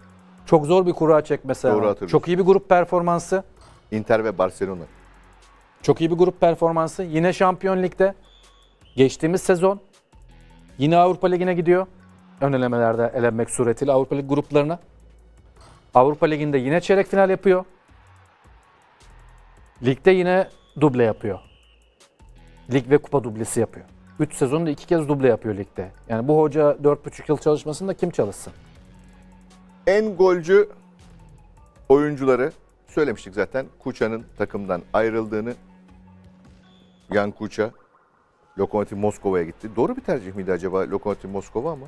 Çok zor bir kura çekmesi. Doğru Çok iyi bir grup performansı. Inter ve Barcelona. Çok iyi bir grup performansı. Yine Şampiyon Lig'de geçtiğimiz sezon Yine Avrupa Ligi'ne gidiyor. Ön elemelerde elenmek suretiyle Avrupa lig gruplarına. Avrupa Ligi'nde yine çeyrek final yapıyor. Ligde yine duble yapıyor. Lig ve kupa dublesi yapıyor. 3 sezonda 2 kez duble yapıyor ligde. Yani bu hoca 4,5 yıl çalışmasında kim çalışsın? En golcü oyuncuları söylemiştik zaten. Kuça'nın takımdan ayrıldığını. Yan Kuça Lokomotiv Moskova'ya gitti. Doğru bir tercih miydi acaba Lokomotiv Moskova mı?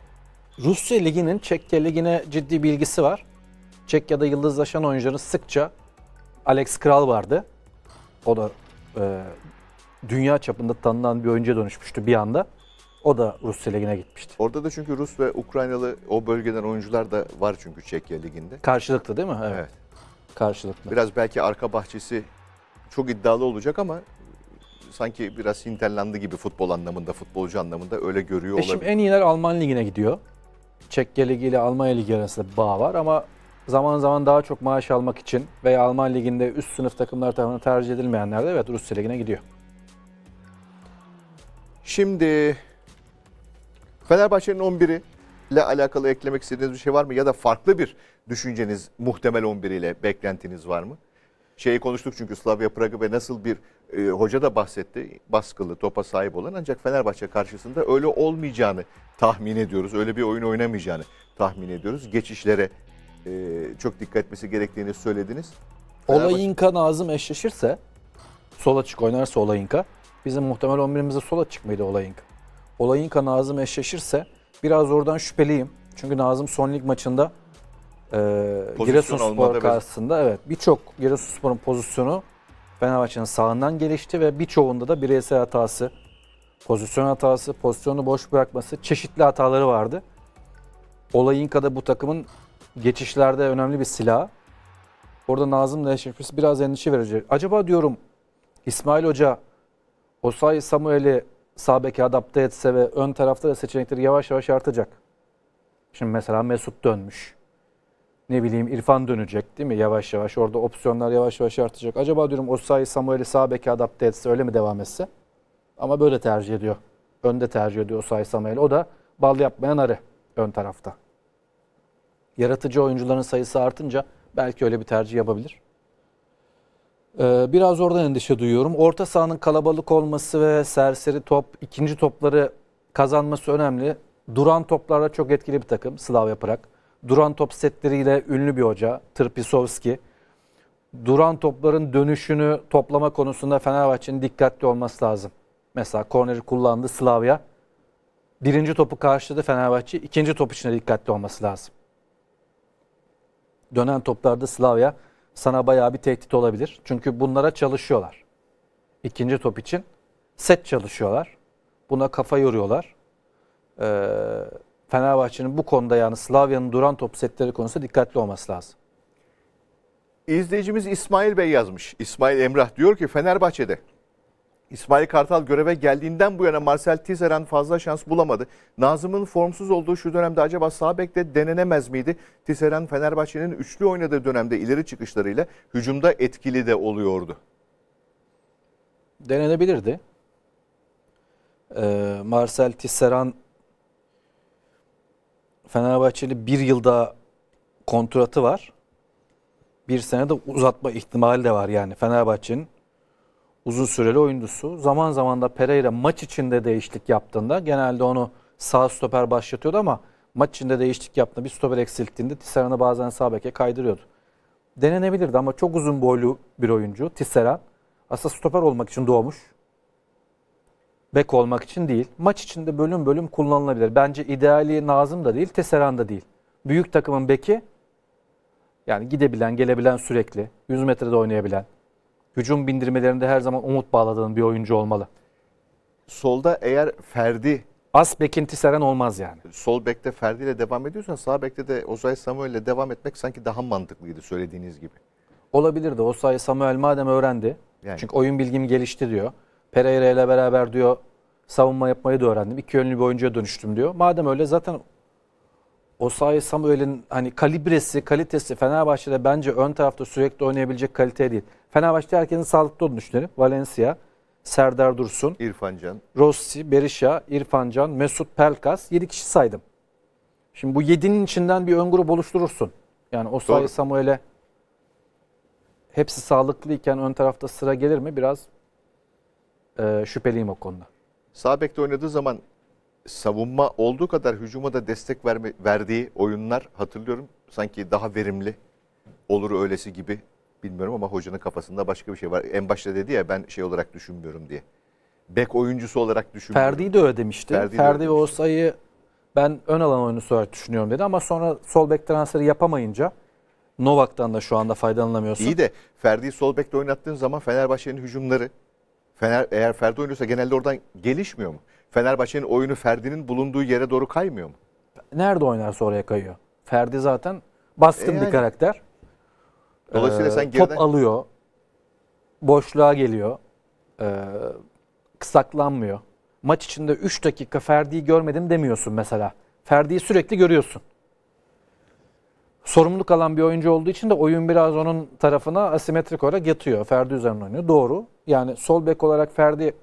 Rusya Ligi'nin Çekya Ligi'ne ciddi bilgisi var. Çekya'da yıldızlaşan oyuncuların sıkça Alex Kral vardı. O da e, dünya çapında tanınan bir oyuncuya dönüşmüştü bir anda. O da Rusya Ligi'ne gitmişti. Orada da çünkü Rus ve Ukraynalı o bölgeden oyuncular da var çünkü Çekya Ligi'nde. Karşılıklı değil mi? Evet. evet. Karşılıklı. Biraz belki arka bahçesi çok iddialı olacak ama sanki biraz Hinterlandı gibi futbol anlamında, futbolcu anlamında öyle görüyor olabilir. Eşim en iyiler Alman Ligi'ne gidiyor. Çekya Ligi ile Almanya Ligi arasında bağ var ama zaman zaman daha çok maaş almak için veya Alman Ligi'nde üst sınıf takımlar tarafından tercih edilmeyenler de evet Rusya Ligi'ne gidiyor. Şimdi Fenerbahçe'nin 11'i ile alakalı eklemek istediğiniz bir şey var mı? Ya da farklı bir düşünceniz muhtemel 11 ile beklentiniz var mı? Şeyi konuştuk çünkü Slavia Prag'ı ve nasıl bir e, hoca da bahsetti. Baskılı topa sahip olan ancak Fenerbahçe karşısında öyle olmayacağını tahmin ediyoruz. Öyle bir oyun oynamayacağını tahmin ediyoruz. Geçişlere e, çok dikkat etmesi gerektiğini söylediniz. Fenerbahçe... Olayinka Nazım eşleşirse sol açık oynarsa Olayinka bizim muhtemel 11'imize sol açık mıydı Olayinka? Olayinka Nazım eşleşirse biraz oradan şüpheliyim. Çünkü Nazım son lig maçında e, Giresunspor karşısında evet birçok Giresunspor'un pozisyonu Fenerbahçe'nin sağından gelişti ve birçoğunda da bireysel hatası, pozisyon hatası, pozisyonu boş bırakması, çeşitli hataları vardı. Olayın da bu takımın geçişlerde önemli bir silah. Orada Nazım Neşrifis biraz endişe verecek. Acaba diyorum İsmail Hoca Osay Samuel'i sağ beke adapte etse ve ön tarafta da seçenekleri yavaş yavaş artacak. Şimdi mesela Mesut dönmüş ne bileyim İrfan dönecek değil mi yavaş yavaş orada opsiyonlar yavaş yavaş artacak. Acaba diyorum Osayi Samuel'i sağ beke adapte etse öyle mi devam etse? Ama böyle tercih ediyor. Önde tercih ediyor Osayi Samuel'i. O da bal yapmayan arı ön tarafta. Yaratıcı oyuncuların sayısı artınca belki öyle bir tercih yapabilir. Ee, biraz oradan endişe duyuyorum. Orta sahanın kalabalık olması ve serseri top, ikinci topları kazanması önemli. Duran toplarla çok etkili bir takım Slavia Prag duran top setleriyle ünlü bir hoca Tırpisovski. Duran topların dönüşünü toplama konusunda Fenerbahçe'nin dikkatli olması lazım. Mesela korneri kullandı Slavia. Birinci topu karşıladı Fenerbahçe. ikinci top içine dikkatli olması lazım. Dönen toplarda Slavia sana bayağı bir tehdit olabilir. Çünkü bunlara çalışıyorlar. İkinci top için set çalışıyorlar. Buna kafa yoruyorlar. Ee, Fenerbahçe'nin bu konuda yani Slavya'nın duran top setleri konusunda dikkatli olması lazım. İzleyicimiz İsmail Bey yazmış. İsmail Emrah diyor ki Fenerbahçe'de İsmail Kartal göreve geldiğinden bu yana Marcel Tizeren fazla şans bulamadı. Nazım'ın formsuz olduğu şu dönemde acaba sağ bekte denenemez miydi? Tizeren Fenerbahçe'nin üçlü oynadığı dönemde ileri çıkışlarıyla hücumda etkili de oluyordu. Denenebilirdi. Ee, Marcel Tisserand Fenerbahçeli bir yılda kontratı var. Bir sene de uzatma ihtimali de var yani Fenerbahçe'nin uzun süreli oyuncusu. Zaman zaman da Pereira maç içinde değişiklik yaptığında genelde onu sağ stoper başlatıyordu ama maç içinde değişiklik yaptığında bir stoper eksilttiğinde Tisseran'ı bazen sağ beke kaydırıyordu. Denenebilirdi ama çok uzun boylu bir oyuncu Tisseran. Aslında stoper olmak için doğmuş bek olmak için değil. Maç içinde bölüm bölüm kullanılabilir. Bence ideali Nazım da değil, Teseran da değil. Büyük takımın beki yani gidebilen, gelebilen sürekli, 100 metrede oynayabilen, hücum bindirmelerinde her zaman umut bağladığın bir oyuncu olmalı. Solda eğer Ferdi As bekinti seren olmaz yani. Sol bekte Ferdi ile devam ediyorsan sağ bekte de Ozay Samuel ile devam etmek sanki daha mantıklıydı söylediğiniz gibi. Olabilir de Ozay Samuel madem öğrendi. Yani. Çünkü oyun bilgimi gelişti diyor. Pereira ile beraber diyor savunma yapmayı da öğrendim. İki yönlü bir oyuncuya dönüştüm diyor. Madem öyle zaten Osayi Samuel'in hani kalibresi, kalitesi Fenerbahçe'de bence ön tarafta sürekli oynayabilecek kaliteye değil. Fenerbahçe'de herkesin sağlıklı olduğunu düşünelim. Valencia, Serdar Dursun, İrfan Rossi, Berisha, İrfan Mesut Pelkas 7 kişi saydım. Şimdi bu 7'nin içinden bir ön grup oluşturursun. Yani Osayi Samuel'e hepsi sağlıklıyken ön tarafta sıra gelir mi biraz e, şüpheliyim o konuda. Sağ bekte oynadığı zaman savunma olduğu kadar hücuma da destek verme, verdiği oyunlar hatırlıyorum. Sanki daha verimli olur öylesi gibi bilmiyorum ama hocanın kafasında başka bir şey var. En başta dedi ya ben şey olarak düşünmüyorum diye. Bek oyuncusu olarak düşünmüyorum. Ferdi de öyle demişti. Ferdi, Ferdi de ve Osa'yı ben ön alan oyuncusu olarak düşünüyorum dedi ama sonra sol bek transferi yapamayınca Novak'tan da şu anda faydalanamıyorsun. İyi de Ferdi'yi sol bekte oynattığın zaman Fenerbahçe'nin hücumları Fener, eğer Ferdi oynuyorsa genelde oradan gelişmiyor mu? Fenerbahçe'nin oyunu Ferdi'nin bulunduğu yere doğru kaymıyor mu? Nerede oynarsa oraya kayıyor. Ferdi zaten baskın e yani. bir karakter. Dolayısıyla ee, sen geriden... Top alıyor. Boşluğa geliyor. Ee, kısaklanmıyor. Maç içinde 3 dakika Ferdi'yi görmedim demiyorsun mesela. Ferdi'yi sürekli görüyorsun sorumluluk alan bir oyuncu olduğu için de oyun biraz onun tarafına asimetrik olarak yatıyor. Ferdi üzerine oynuyor. Doğru. Yani sol bek olarak Ferdi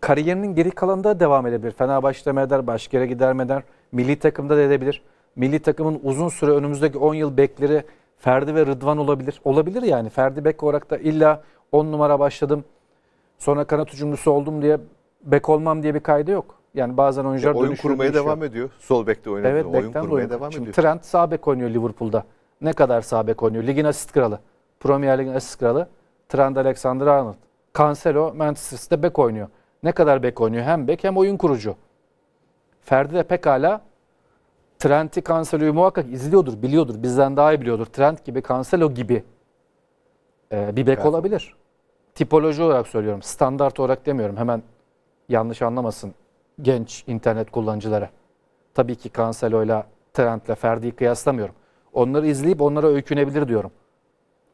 kariyerinin geri kalanında devam edebilir. Fenerbahçe'de mi eder, başka yere gider mi eder? Milli takımda da edebilir. Milli takımın uzun süre önümüzdeki 10 yıl bekleri Ferdi ve Rıdvan olabilir. Olabilir yani. Ferdi bek olarak da illa 10 numara başladım. Sonra kanat hücumcusu oldum diye bek olmam diye bir kaydı yok. Yani bazen oyuncular e, oyun kurmaya dönüşüyor. devam ediyor. Sol bekte oynadı. Evet, oyun kurmaya oyun. devam Şimdi ediyor. Trent sağ bek oynuyor Liverpool'da. Ne kadar sağ bek oynuyor? Ligin asist kralı. Premier Lig'in asist kralı Trent Alexander-Arnold. Cancelo Manchester City'de bek oynuyor. Ne kadar bek oynuyor? Hem bek hem oyun kurucu. Ferdi de pekala Trent'i Cancelo'yu muhakkak izliyordur, biliyordur. Bizden daha iyi biliyordur. Trent gibi, Cancelo gibi ee, bir bek olabilir. Tipoloji olarak söylüyorum. Standart olarak demiyorum. Hemen yanlış anlamasın genç internet kullanıcılara. Tabii ki Cancelo'yla Trent'le Ferdi'yi kıyaslamıyorum. Onları izleyip onlara öykünebilir diyorum.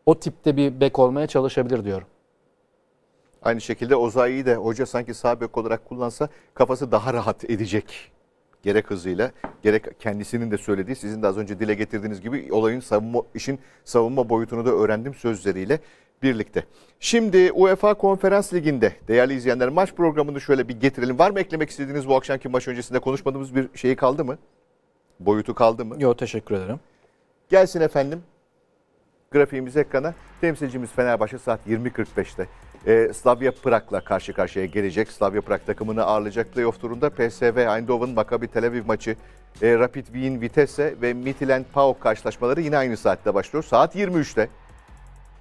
O tipte bir bek olmaya çalışabilir diyorum. Aynı şekilde Ozayi'yi de hoca sanki sağ bek olarak kullansa kafası daha rahat edecek. Gerek hızıyla, gerek kendisinin de söylediği, sizin de az önce dile getirdiğiniz gibi olayın savunma, işin savunma boyutunu da öğrendim sözleriyle birlikte. Şimdi UEFA Konferans Ligi'nde değerli izleyenler maç programını şöyle bir getirelim. Var mı eklemek istediğiniz bu akşamki maç öncesinde konuşmadığımız bir şeyi kaldı mı? Boyutu kaldı mı? Yok teşekkür ederim. Gelsin efendim grafiğimiz ekrana. Temsilcimiz Fenerbahçe saat 20.45'te. E, ee, Slavia Prag'la karşı karşıya gelecek. Slavia Prag takımını ağırlayacak playoff turunda PSV Eindhoven Maccabi Tel Aviv maçı, e, Rapid Wien Vitesse ve Midtjylland PAOK karşılaşmaları yine aynı saatte başlıyor. Saat 23'te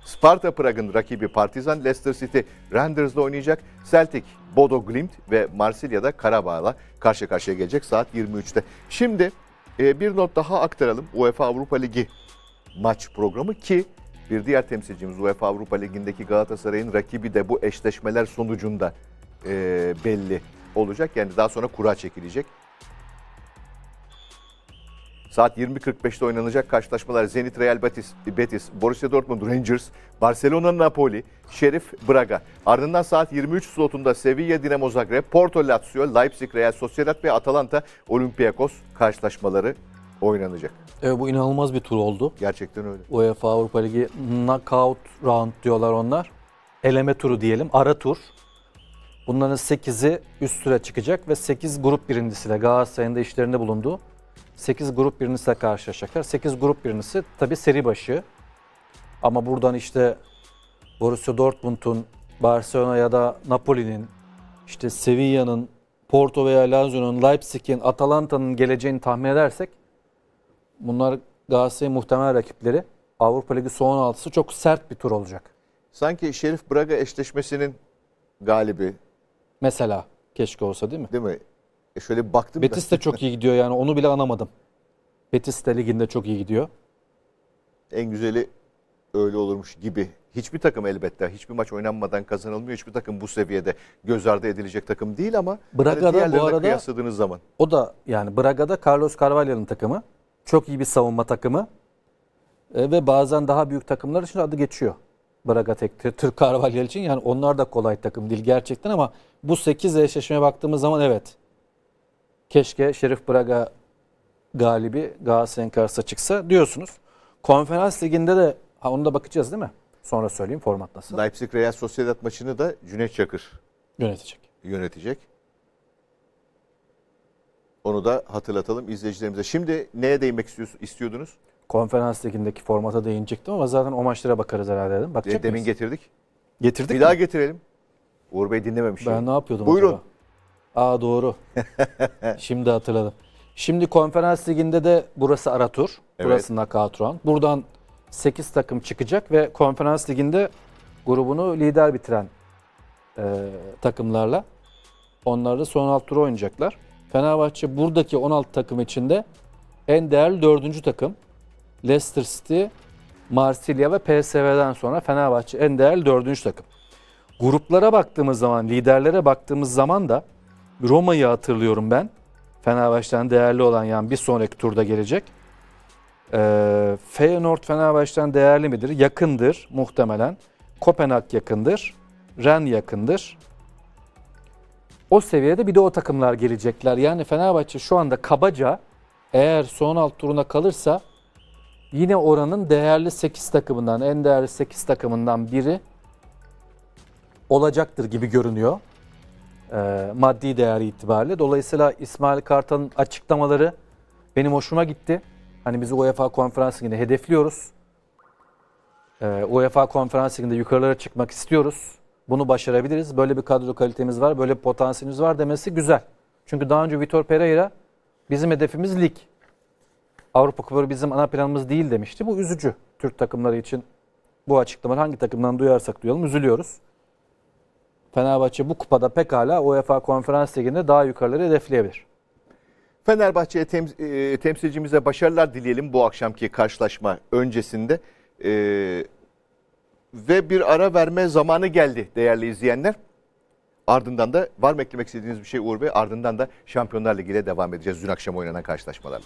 Sparta Prag'ın rakibi Partizan, Leicester City Randers'la oynayacak. Celtic, Bodo Glimt ve Marsilya'da Karabağ'la karşı karşıya gelecek saat 23'te. Şimdi e, bir not daha aktaralım. UEFA Avrupa Ligi maç programı ki bir diğer temsilcimiz UEFA Avrupa Ligi'ndeki Galatasaray'ın rakibi de bu eşleşmeler sonucunda e, belli olacak. Yani daha sonra kura çekilecek. Saat 20.45'te oynanacak karşılaşmalar Zenit Real Betis, Betis Borussia Dortmund Rangers, Barcelona Napoli, Şerif Braga. Ardından saat 23 slotunda Sevilla Dinamo Zagreb, Porto Lazio, Leipzig Real Sociedad ve Atalanta Olympiakos karşılaşmaları oynanacak. Evet bu inanılmaz bir tur oldu. Gerçekten öyle. UEFA Avrupa Ligi knockout round diyorlar onlar. Eleme turu diyelim, ara tur. Bunların 8'i üst süre çıkacak ve 8 grup birincisiyle Galatasaray'ın da işlerinde bulunduğu 8 grup birincisiyle karşılaşacaklar. 8 grup birincisi tabi seri başı. Ama buradan işte Borussia Dortmund'un, Barcelona ya da Napoli'nin, işte Sevilla'nın, Porto veya Lazio'nun, Leipzig'in, Atalanta'nın geleceğini tahmin edersek bunlar Galatasaray'ın muhtemel rakipleri. Avrupa Ligi son altısı çok sert bir tur olacak. Sanki Şerif Braga eşleşmesinin galibi. Mesela keşke olsa değil mi? Değil mi? E, şöyle baktım Betis de çok iyi gidiyor yani onu bile anamadım. Betis de liginde çok iyi gidiyor. En güzeli öyle olurmuş gibi. Hiçbir takım elbette hiçbir maç oynanmadan kazanılmıyor. Hiçbir takım bu seviyede göz ardı edilecek takım değil ama hani Braga'da hani bu arada kıyasladığınız zaman. O da yani Braga'da Carlos Carvalho'nun takımı. Çok iyi bir savunma takımı. E, ve bazen daha büyük takımlar için adı geçiyor. Braga tek Türk Carvalho için yani onlar da kolay takım değil gerçekten ama bu 8 eşleşmeye baktığımız zaman evet Keşke Şerif Braga galibi Galatasaray karşısına çıksa diyorsunuz. Konferans liginde de ha onu da bakacağız değil mi? Sonra söyleyeyim format nasıl. Leipzig Real Sociedad maçını da Cüneyt Çakır yönetecek. Yönetecek. Onu da hatırlatalım izleyicilerimize. Şimdi neye değinmek istiyordunuz? Konferans ligindeki formata değinecektim ama zaten o maçlara bakarız herhalde dedim. E, Bakacak Demin miyiz? getirdik. Getirdik Bir mi? daha getirelim. Uğur Bey dinlememiş. Ben yani. ne yapıyordum Buyurun. acaba? Aa doğru. <laughs> Şimdi hatırladım. Şimdi konferans liginde de burası ara tur. Evet. Burası knockout Buradan 8 takım çıkacak ve konferans liginde grubunu lider bitiren e, takımlarla onlar da son alt turu oynayacaklar. Fenerbahçe buradaki 16 takım içinde en değerli dördüncü takım. Leicester City, Marsilya ve PSV'den sonra Fenerbahçe en değerli dördüncü takım. Gruplara baktığımız zaman, liderlere baktığımız zaman da Roma'yı hatırlıyorum ben. Fenerbahçe'den değerli olan yani bir sonraki turda gelecek. E, Feyenoord Fenerbahçe'den değerli midir? Yakındır muhtemelen. Kopenhag yakındır. Ren yakındır. O seviyede bir de o takımlar gelecekler. Yani Fenerbahçe şu anda kabaca eğer son alt turuna kalırsa yine oranın değerli 8 takımından, en değerli 8 takımından biri olacaktır gibi görünüyor e, maddi değeri itibariyle. Dolayısıyla İsmail Kartal'ın açıklamaları benim hoşuma gitti. Hani biz UEFA Konferans Ligi'ni hedefliyoruz. E, UEFA Konferans Ligi'nde yukarılara çıkmak istiyoruz. Bunu başarabiliriz. Böyle bir kadro kalitemiz var, böyle bir potansiyelimiz var demesi güzel. Çünkü daha önce Vitor Pereira bizim hedefimiz lig. Avrupa Kupası bizim ana planımız değil demişti. Bu üzücü Türk takımları için. Bu açıklamaları hangi takımdan duyarsak duyalım üzülüyoruz. Fenerbahçe bu kupada pekala UEFA Konferans Ligi'nde daha yukarıları hedefleyebilir. Fenerbahçe'ye tem, e, temsilcimize başarılar dileyelim bu akşamki karşılaşma öncesinde. E, ve bir ara verme zamanı geldi değerli izleyenler. Ardından da var mı eklemek istediğiniz bir şey Uğur Bey? Ardından da Şampiyonlar Ligi ile devam edeceğiz dün akşam oynanan karşılaşmalarla.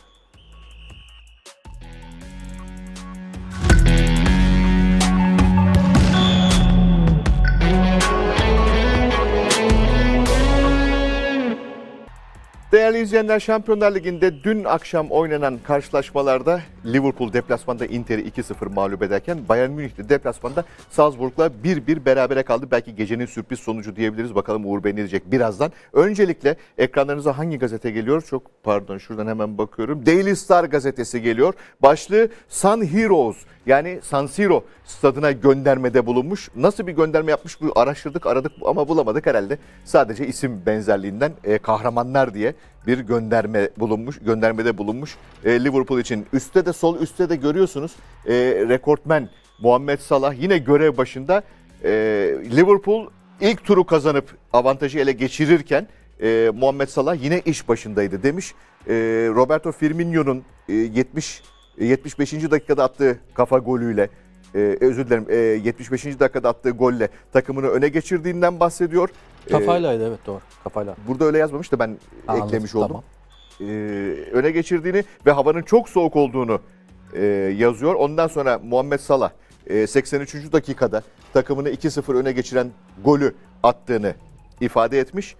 Değerli izleyenler Şampiyonlar Ligi'nde dün akşam oynanan karşılaşmalarda Liverpool deplasmanda Inter'i 2-0 mağlup ederken Bayern Münih de deplasmanda Salzburg'la 1-1 berabere kaldı. Belki gecenin sürpriz sonucu diyebiliriz. Bakalım Uğur Bey ne diyecek birazdan. Öncelikle ekranlarınıza hangi gazete geliyor? Çok pardon şuradan hemen bakıyorum. Daily Star gazetesi geliyor. Başlığı Sun Heroes yani San Siro stadına göndermede bulunmuş. Nasıl bir gönderme yapmış bu araştırdık aradık ama bulamadık herhalde. Sadece isim benzerliğinden e, kahramanlar diye bir gönderme bulunmuş, göndermede bulunmuş e, Liverpool için. Üstte de sol üstte de görüyorsunuz e, rekortmen Muhammed Salah yine görev başında. E, Liverpool ilk turu kazanıp avantajı ele geçirirken e, Muhammed Salah yine iş başındaydı demiş. E, Roberto Firmino'nun e, 70 75. dakikada attığı kafa golüyle e, özür dilerim e, 75. dakikada attığı golle takımını öne geçirdiğinden bahsediyor. Ee, Kafaylaydı evet doğru. Kafayla. Burada öyle yazmamış da ben Anladım, eklemiş oldum. Tamam. Ee, öne geçirdiğini ve havanın çok soğuk olduğunu e, yazıyor. Ondan sonra Muhammed Salah e, 83. dakikada takımını 2-0 öne geçiren golü attığını ifade etmiş.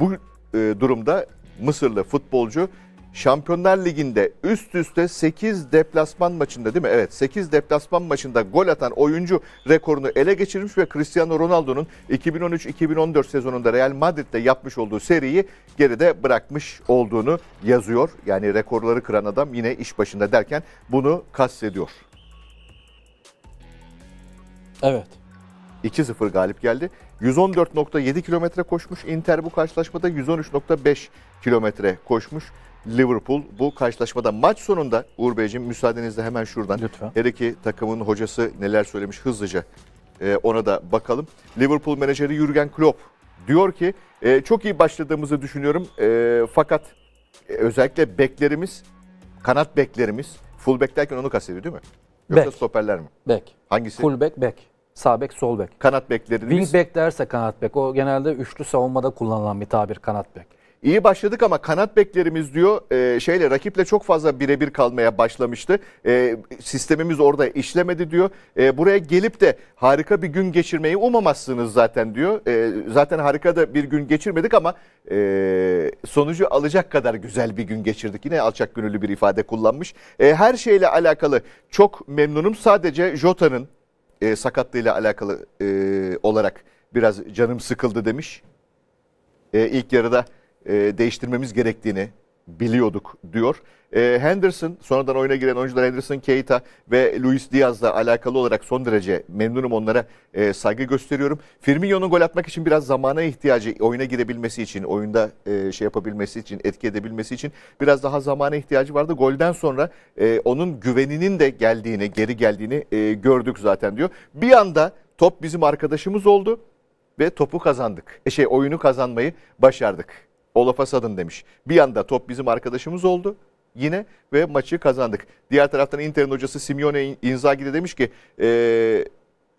Bu e, durumda Mısırlı futbolcu Şampiyonlar Ligi'nde üst üste 8 deplasman maçında değil mi? Evet 8 deplasman maçında gol atan oyuncu rekorunu ele geçirmiş ve Cristiano Ronaldo'nun 2013-2014 sezonunda Real Madrid'de yapmış olduğu seriyi geride bırakmış olduğunu yazıyor. Yani rekorları kıran adam yine iş başında derken bunu kastediyor. Evet. 2-0 galip geldi. 114.7 kilometre koşmuş. Inter bu karşılaşmada 113.5 kilometre koşmuş. Liverpool bu karşılaşmada maç sonunda Uğur Beyciğim müsaadenizle hemen şuradan Lütfen. her iki takımın hocası neler söylemiş hızlıca e, ona da bakalım. Liverpool menajeri Jurgen Klopp diyor ki e, çok iyi başladığımızı düşünüyorum e, fakat e, özellikle beklerimiz kanat beklerimiz fullback derken onu kastediyor değil mi? Yoksa back. stoperler mi? Bek. Hangisi? Fullback back. Sağ bek, sol bek. Kanat beklerimiz. Wing bek derse kanat bek. O genelde üçlü savunmada kullanılan bir tabir kanat bek. İyi başladık ama kanat beklerimiz diyor e, şeyle rakiple çok fazla birebir kalmaya başlamıştı. E, sistemimiz orada işlemedi diyor. E, buraya gelip de harika bir gün geçirmeyi umamazsınız zaten diyor. E, zaten harika da bir gün geçirmedik ama e, sonucu alacak kadar güzel bir gün geçirdik. Yine alçak gönüllü bir ifade kullanmış. E, her şeyle alakalı çok memnunum. Sadece Jota'nın e, sakatlığıyla alakalı e, olarak biraz canım sıkıldı demiş. E, ilk yarıda e, değiştirmemiz gerektiğini biliyorduk diyor. E, Henderson, sonradan oyuna giren oyuncular Henderson, Keita ve Luis Diaz'la alakalı olarak son derece memnunum onlara e, saygı gösteriyorum. Firmino'nun gol atmak için biraz zamana ihtiyacı, oyuna girebilmesi için, oyunda e, şey yapabilmesi için, etki edebilmesi için biraz daha zamana ihtiyacı vardı. Golden sonra e, onun güveninin de geldiğini, geri geldiğini e, gördük zaten diyor. Bir anda top bizim arkadaşımız oldu ve topu kazandık. E, şey oyunu kazanmayı başardık. Olaf Asad'ın demiş. Bir anda top bizim arkadaşımız oldu yine ve maçı kazandık. Diğer taraftan Inter'in hocası Simeone Inzaghi de demiş ki e,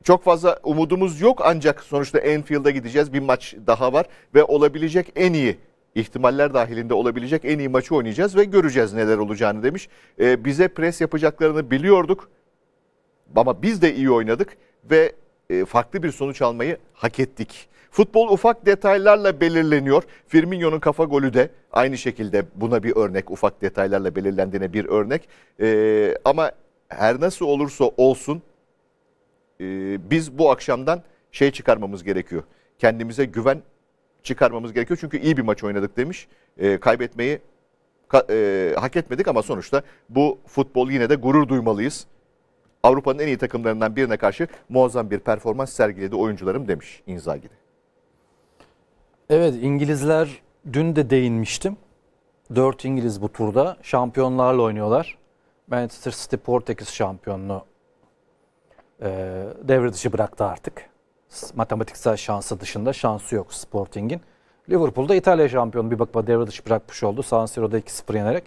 çok fazla umudumuz yok ancak sonuçta Enfield'a gideceğiz. Bir maç daha var ve olabilecek en iyi ihtimaller dahilinde olabilecek en iyi maçı oynayacağız ve göreceğiz neler olacağını demiş. E, bize pres yapacaklarını biliyorduk ama biz de iyi oynadık ve e, farklı bir sonuç almayı hak ettik Futbol ufak detaylarla belirleniyor. Firmino'nun kafa golü de aynı şekilde buna bir örnek. Ufak detaylarla belirlendiğine bir örnek. Ee, ama her nasıl olursa olsun e, biz bu akşamdan şey çıkarmamız gerekiyor. Kendimize güven çıkarmamız gerekiyor. Çünkü iyi bir maç oynadık demiş. E, kaybetmeyi ka, e, hak etmedik ama sonuçta bu futbol yine de gurur duymalıyız. Avrupa'nın en iyi takımlarından birine karşı muazzam bir performans sergiledi oyuncularım demiş Inzaghi. Evet İngilizler dün de değinmiştim. 4 İngiliz bu turda şampiyonlarla oynuyorlar. Manchester City Portekiz şampiyonunu e, devre dışı bıraktı artık. Matematiksel şansı dışında şansı yok Sporting'in. Liverpool'da İtalya şampiyonu bir bakıma devre dışı bırakmış oldu. San Siro'da 2-0 yenerek.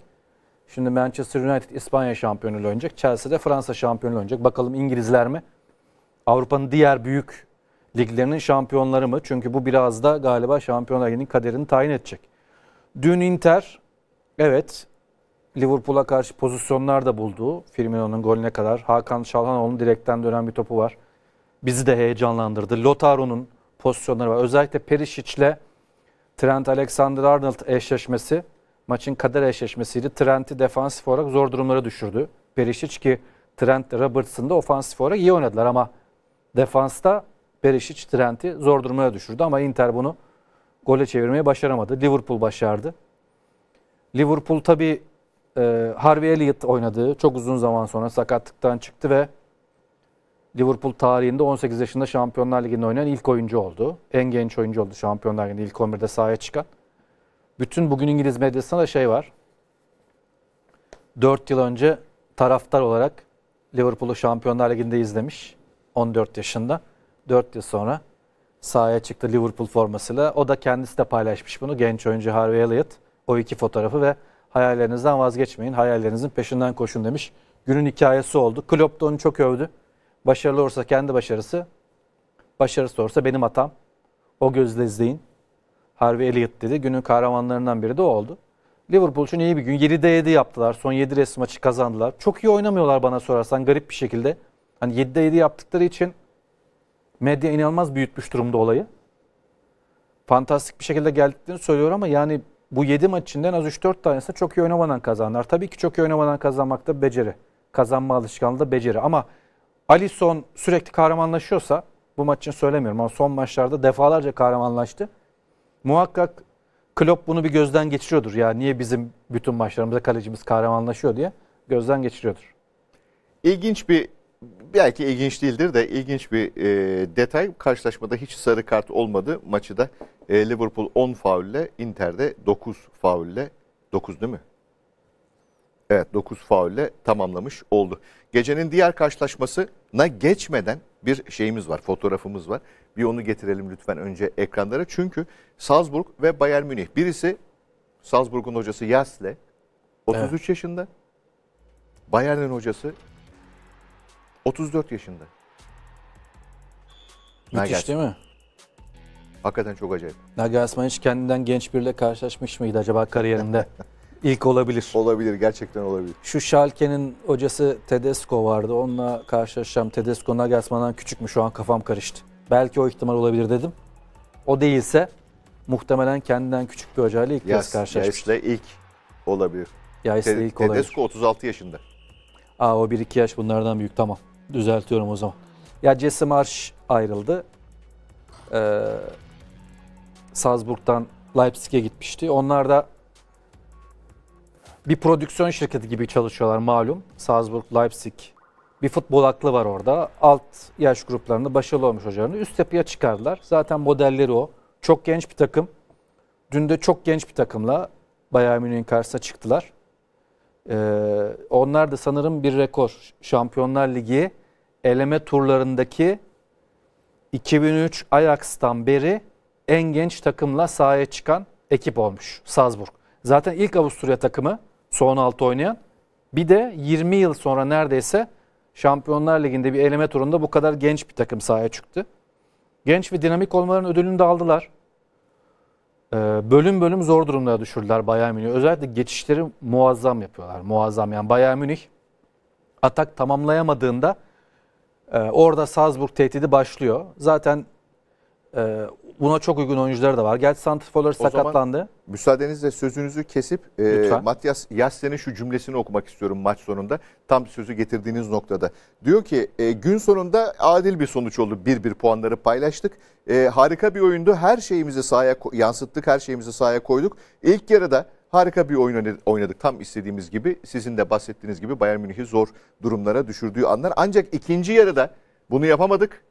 Şimdi Manchester United İspanya şampiyonuyla oynayacak. Chelsea'de Fransa şampiyonuyla oynayacak. Bakalım İngilizler mi? Avrupa'nın diğer büyük liglerinin şampiyonları mı? Çünkü bu biraz da galiba Şampiyonlar Ligi'nin kaderini tayin edecek. Dün Inter evet Liverpool'a karşı pozisyonlar da buldu. Firmino'nun golüne kadar. Hakan Çalhanoğlu'nun direkten dönen bir topu var. Bizi de heyecanlandırdı. Lotaro'nun pozisyonları var. Özellikle Perisic'le Trent Alexander-Arnold eşleşmesi maçın kader eşleşmesiydi. Trent'i defansif olarak zor durumlara düşürdü. Perisic ki Trent Robertson'da ofansif olarak iyi oynadılar ama defansta Perisic Trent'i zor durumaya düşürdü ama Inter bunu gole çevirmeyi başaramadı. Liverpool başardı. Liverpool tabii e, Harvey Elliott oynadığı çok uzun zaman sonra sakatlıktan çıktı ve Liverpool tarihinde 18 yaşında Şampiyonlar Ligi'nde oynayan ilk oyuncu oldu. En genç oyuncu oldu Şampiyonlar Ligi'nde ilk 11'de sahaya çıkan. Bütün bugün İngiliz medyasında da şey var. 4 yıl önce taraftar olarak Liverpool'u Şampiyonlar Ligi'nde izlemiş 14 yaşında. 4 yıl sonra sahaya çıktı Liverpool formasıyla. O da kendisi de paylaşmış bunu. Genç oyuncu Harvey Elliott. O iki fotoğrafı ve hayallerinizden vazgeçmeyin. Hayallerinizin peşinden koşun demiş. Günün hikayesi oldu. Klopp da onu çok övdü. Başarılı olursa kendi başarısı. Başarısı olursa benim hatam. O gözle izleyin. Harvey Elliott dedi. Günün kahramanlarından biri de o oldu. Liverpool için iyi bir gün. 7'de 7 yaptılar. Son 7 res maçı kazandılar. Çok iyi oynamıyorlar bana sorarsan garip bir şekilde. Hani 7'de 7 yaptıkları için Medya inanılmaz büyütmüş durumda olayı. Fantastik bir şekilde geldiklerini söylüyor ama yani bu 7 maç içinden az 3-4 tanesi çok iyi oynamadan kazanlar. Tabii ki çok iyi oynamadan kazanmak da beceri. Kazanma alışkanlığı da beceri. Ama Alisson sürekli kahramanlaşıyorsa bu maç için söylemiyorum ama son maçlarda defalarca kahramanlaştı. Muhakkak Klopp bunu bir gözden geçiriyordur. Ya niye bizim bütün maçlarımızda kalecimiz kahramanlaşıyor diye gözden geçiriyordur. İlginç bir belki ilginç değildir de ilginç bir e, detay. Karşılaşmada hiç sarı kart olmadı. Maçı da e, Liverpool 10 faulle, Inter'de 9 faulle. 9 değil mi? Evet 9 faulle tamamlamış oldu. Gecenin diğer karşılaşmasına geçmeden bir şeyimiz var, fotoğrafımız var. Bir onu getirelim lütfen önce ekranlara. Çünkü Salzburg ve Bayern Münih. Birisi Salzburg'un hocası Yasle 33 evet. yaşında. Bayern'in hocası 34 yaşında. Müthiş değil mi? Hakikaten çok acayip. Nagelsmann hiç kendinden genç biriyle karşılaşmış mıydı acaba kariyerinde? <laughs> İlk olabilir. Olabilir, gerçekten olabilir. Şu Schalke'nin hocası Tedesco vardı. Onunla karşılaşacağım. Tedesco Nagelsmann'dan küçük mü? Şu an kafam karıştı. Belki o ihtimal olabilir dedim. O değilse muhtemelen kendinden küçük bir hocayla ilk kez karşılaşmış. Yais'le ilk olabilir. Yais'le ilk olabilir. Tedesco 36 yaşında. Aa o 1-2 yaş bunlardan büyük tamam. Düzeltiyorum o zaman. Ya Jesse Marsch ayrıldı. Ee, Salzburg'dan Leipzig'e gitmişti. Onlar da bir prodüksiyon şirketi gibi çalışıyorlar malum. Salzburg, Leipzig. Bir futbol aklı var orada. Alt yaş gruplarında başarılı olmuş hocalarını üst yapıya çıkardılar. Zaten modelleri o. Çok genç bir takım. Dün de çok genç bir takımla Bayern Münih'in karşısına çıktılar. Ee, onlar da sanırım bir rekor. Şampiyonlar Ligi eleme turlarındaki 2003 Ajax'tan beri en genç takımla sahaya çıkan ekip olmuş Salzburg. Zaten ilk Avusturya takımı son 6 oynayan. Bir de 20 yıl sonra neredeyse Şampiyonlar Ligi'nde bir eleme turunda bu kadar genç bir takım sahaya çıktı. Genç ve dinamik olmaların ödülünü de aldılar. Ee, bölüm bölüm zor durumlara düşürdüler Bayern Münih. Özellikle geçişleri muazzam yapıyorlar. Muazzam yani Bayern Münih atak tamamlayamadığında e, orada Salzburg tehdidi başlıyor. Zaten ee, buna çok uygun oyuncular da var. Gerçi santrforlar sakatlandı. Zaman, müsaadenizle sözünüzü kesip e, Lütfen. e, Matias Yassen'in şu cümlesini okumak istiyorum maç sonunda. Tam sözü getirdiğiniz noktada. Diyor ki e, gün sonunda adil bir sonuç oldu. Bir bir puanları paylaştık. E, harika bir oyundu. Her şeyimizi sahaya yansıttık. Her şeyimizi sahaya koyduk. İlk yarıda harika bir oyun oynadık. Tam istediğimiz gibi sizin de bahsettiğiniz gibi Bayern Münih'i zor durumlara düşürdüğü anlar. Ancak ikinci yarıda bunu yapamadık.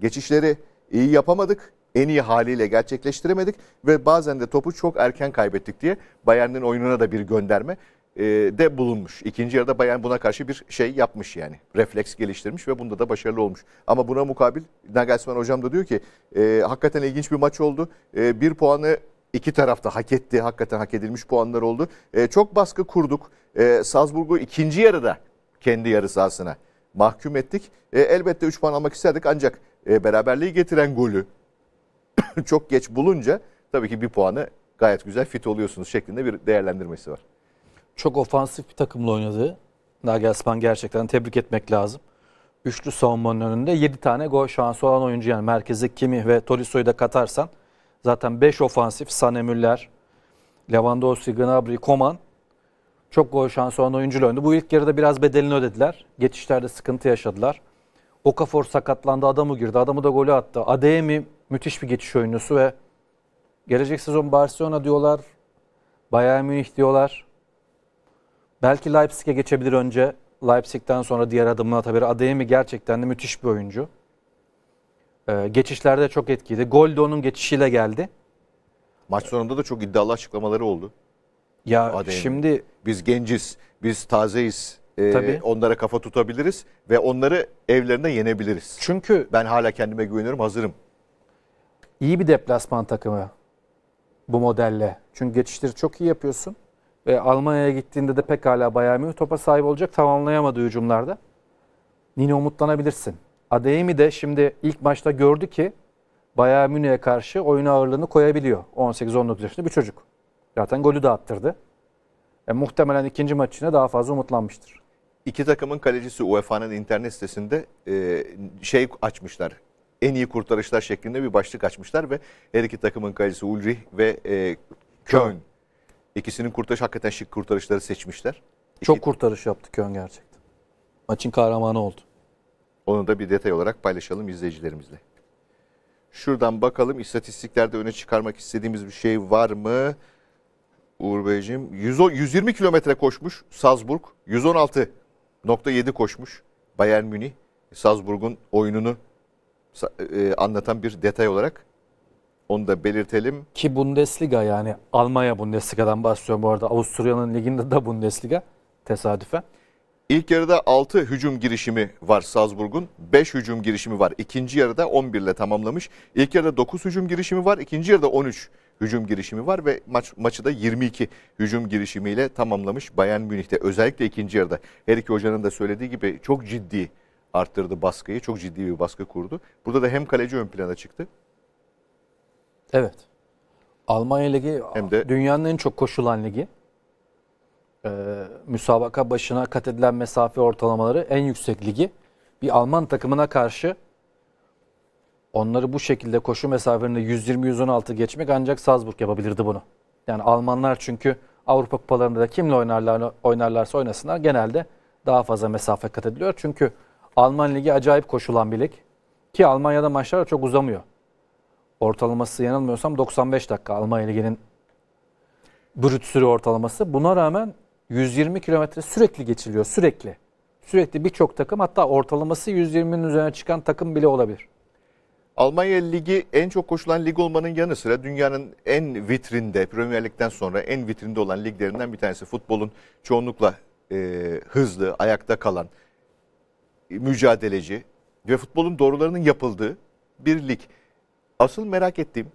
Geçişleri iyi yapamadık. En iyi haliyle gerçekleştiremedik ve bazen de topu çok erken kaybettik diye Bayern'in oyununa da bir gönderme e, de bulunmuş. İkinci yarıda Bayern buna karşı bir şey yapmış yani. Refleks geliştirmiş ve bunda da başarılı olmuş. Ama buna mukabil Nagelsmann hocam da diyor ki e, hakikaten ilginç bir maç oldu. E, bir puanı iki tarafta hak etti. Hakikaten hak edilmiş puanlar oldu. E, çok baskı kurduk. E, Salzburg'u ikinci yarıda kendi yarı sahasına mahkum ettik. E, elbette 3 puan almak isterdik ancak e, beraberliği getiren golü <coughs> çok geç bulunca tabii ki bir puanı gayet güzel fit oluyorsunuz şeklinde bir değerlendirmesi var. Çok ofansif bir takımla oynadı. Nagelsmann gerçekten tebrik etmek lazım. Üçlü savunmanın önünde 7 tane gol şansı olan oyuncu yani merkeze Kimi ve Toliso'yu da katarsan zaten 5 ofansif Sané Müller, Lewandowski, Gnabry, Koman çok gol şansı olan oyuncuyla oynadı. Bu ilk yarıda biraz bedelini ödediler. Geçişlerde sıkıntı yaşadılar. Okafor sakatlandı, adamı girdi. Adamı da golü attı. Adeyemi müthiş bir geçiş oyuncusu ve gelecek sezon Barcelona diyorlar. Bayern Münih diyorlar. Belki Leipzig'e geçebilir önce. Leipzig'ten sonra diğer adımını atabilir. Adeyemi gerçekten de müthiş bir oyuncu. Ee, geçişlerde çok etkiydi. Gol de onun geçişiyle geldi. Maç sonunda da çok iddialı açıklamaları oldu. Ya Adeyemi. şimdi biz genciz, biz tazeyiz e, onlara kafa tutabiliriz ve onları evlerinde yenebiliriz. Çünkü ben hala kendime güveniyorum, hazırım. İyi bir deplasman takımı bu modelle. Çünkü geçişleri çok iyi yapıyorsun ve Almanya'ya gittiğinde de pekala Bayern Münih topa sahip olacak tamamlayamadı hücumlarda. Yine umutlanabilirsin. Adeyemi de şimdi ilk maçta gördü ki Bayern Münih'e karşı oyuna ağırlığını koyabiliyor. 18-19 yaşında bir çocuk. Zaten golü de attırdı. E, muhtemelen ikinci maç maçına daha fazla umutlanmıştır. İki takımın kalecisi UEFA'nın internet sitesinde e, şey açmışlar. En iyi kurtarışlar şeklinde bir başlık açmışlar ve her iki takımın kalecisi Ulrich ve e, Köln. İkisinin kurtarış hakikaten şık kurtarışları seçmişler. Çok kurtarış yaptı Köln gerçekten. Maçın kahramanı oldu. Onu da bir detay olarak paylaşalım izleyicilerimizle. Şuradan bakalım istatistiklerde öne çıkarmak istediğimiz bir şey var mı? Uğur Beyciğim 100, 120 kilometre koşmuş Salzburg. 116 Nokta 7 koşmuş. Bayern Münih, Salzburg'un oyununu e, anlatan bir detay olarak onu da belirtelim. Ki Bundesliga yani Almanya Bundesliga'dan bahsediyorum bu arada. Avusturya'nın liginde de Bundesliga tesadüfe. İlk yarıda 6 hücum girişimi var Salzburg'un. 5 hücum girişimi var. İkinci yarıda 11 ile tamamlamış. İlk yarıda 9 hücum girişimi var. İkinci yarıda 13 hücum girişimi var ve maç maçı da 22 hücum girişimiyle tamamlamış Bayern Münih'te. Özellikle ikinci yarıda her iki hocanın da söylediği gibi çok ciddi arttırdı baskıyı. Çok ciddi bir baskı kurdu. Burada da hem kaleci ön plana çıktı. Evet. Almanya Ligi hem de dünyanın en çok koşulan ligi. Ee, müsabaka başına kat edilen mesafe ortalamaları en yüksek ligi. Bir Alman takımına karşı Onları bu şekilde koşu mesafelerinde 120-116 geçmek ancak Salzburg yapabilirdi bunu. Yani Almanlar çünkü Avrupa kupalarında da kimle oynarlar, oynarlarsa oynasınlar genelde daha fazla mesafe kat ediliyor. Çünkü Alman Ligi acayip koşulan bir lig. Ki Almanya'da maçlar çok uzamıyor. Ortalaması yanılmıyorsam 95 dakika Almanya Ligi'nin brüt sürü ortalaması. Buna rağmen 120 kilometre sürekli geçiliyor sürekli. Sürekli birçok takım hatta ortalaması 120'nin üzerine çıkan takım bile olabilir. Almanya Ligi en çok koşulan lig olmanın yanı sıra dünyanın en vitrinde, Premier Lig'den sonra en vitrinde olan liglerinden bir tanesi. Futbolun çoğunlukla e, hızlı, ayakta kalan, mücadeleci ve futbolun doğrularının yapıldığı bir lig. Asıl merak ettiğim,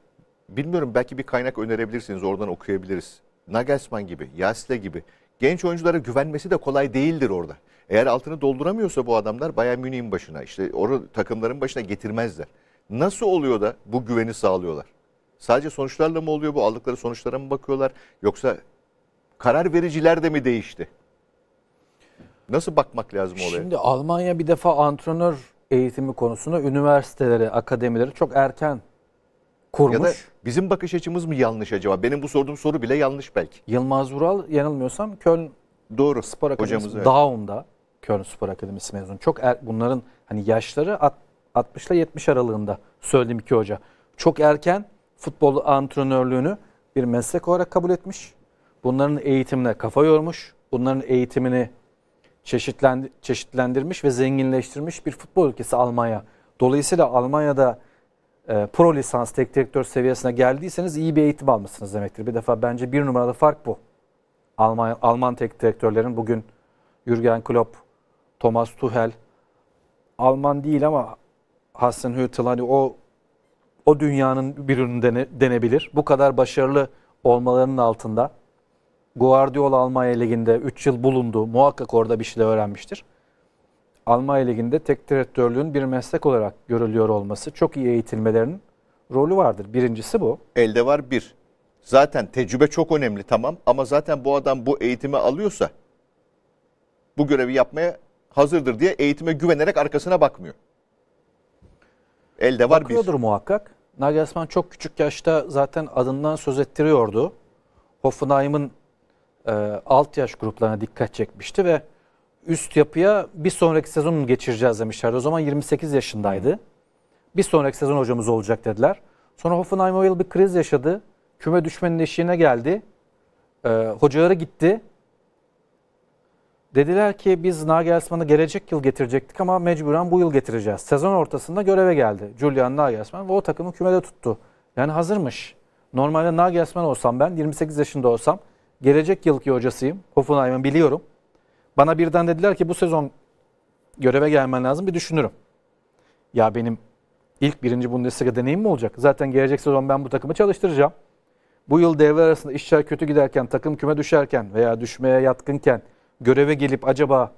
bilmiyorum belki bir kaynak önerebilirsiniz, oradan okuyabiliriz. Nagelsmann gibi, Yasle gibi genç oyunculara güvenmesi de kolay değildir orada. Eğer altını dolduramıyorsa bu adamlar Bayern Münih'in başına, işte oru takımların başına getirmezler. Nasıl oluyor da bu güveni sağlıyorlar? Sadece sonuçlarla mı oluyor bu? Aldıkları sonuçlara mı bakıyorlar? Yoksa karar vericiler de mi değişti? Nasıl bakmak lazım olaya? Şimdi Almanya bir defa antrenör eğitimi konusunda üniversiteleri, akademileri çok erken kurmuş. Ya da bizim bakış açımız mı yanlış acaba? Benim bu sorduğum soru bile yanlış belki. Yılmaz Vural yanılmıyorsam Köln Doğru. Spor Akademisi Hocamız, evet. Daum'da Köln Spor Akademisi mezunu. Çok er, bunların hani yaşları 60 ile 70 aralığında söylediğim iki hoca. Çok erken futbol antrenörlüğünü bir meslek olarak kabul etmiş. Bunların eğitimine kafa yormuş. Bunların eğitimini çeşitlendirmiş ve zenginleştirmiş bir futbol ülkesi Almanya. Dolayısıyla Almanya'da e, pro lisans tek direktör seviyesine geldiyseniz iyi bir eğitim almışsınız demektir. Bir defa bence bir numaralı fark bu. Alman, Alman tek direktörlerin bugün Jürgen Klopp, Thomas Tuchel, Alman değil ama Hasan Hüttel hani o o dünyanın bir ürünü dene, denebilir. Bu kadar başarılı olmalarının altında Guardiola Almanya Ligi'nde 3 yıl bulundu. Muhakkak orada bir şey öğrenmiştir. Almanya Ligi'nde tek direktörlüğün bir meslek olarak görülüyor olması çok iyi eğitilmelerinin rolü vardır. Birincisi bu. Elde var bir. Zaten tecrübe çok önemli tamam ama zaten bu adam bu eğitimi alıyorsa bu görevi yapmaya hazırdır diye eğitime güvenerek arkasına bakmıyor. Elde var Bakıyordur muhakkak. Nagelsmann çok küçük yaşta zaten adından söz ettiriyordu. Hoffenheim'ın e, alt yaş gruplarına dikkat çekmişti ve üst yapıya bir sonraki sezon geçireceğiz demişlerdi. O zaman 28 yaşındaydı. Bir sonraki sezon hocamız olacak dediler. Sonra Hoffenheim o yıl bir kriz yaşadı. Küme düşmenin eşiğine geldi. E, hocaları gitti. Dediler ki biz Nagelsmann'ı gelecek yıl getirecektik ama mecburen bu yıl getireceğiz. Sezon ortasında göreve geldi Julian Nagelsmann ve o takımı kümede tuttu. Yani hazırmış. Normalde Nagelsmann olsam ben 28 yaşında olsam gelecek yılki hocasıyım. Hoffenheim'ı biliyorum. Bana birden dediler ki bu sezon göreve gelmen lazım bir düşünürüm. Ya benim ilk birinci Bundesliga deneyim mi olacak? Zaten gelecek sezon ben bu takımı çalıştıracağım. Bu yıl devre arasında işler kötü giderken, takım küme düşerken veya düşmeye yatkınken göreve gelip acaba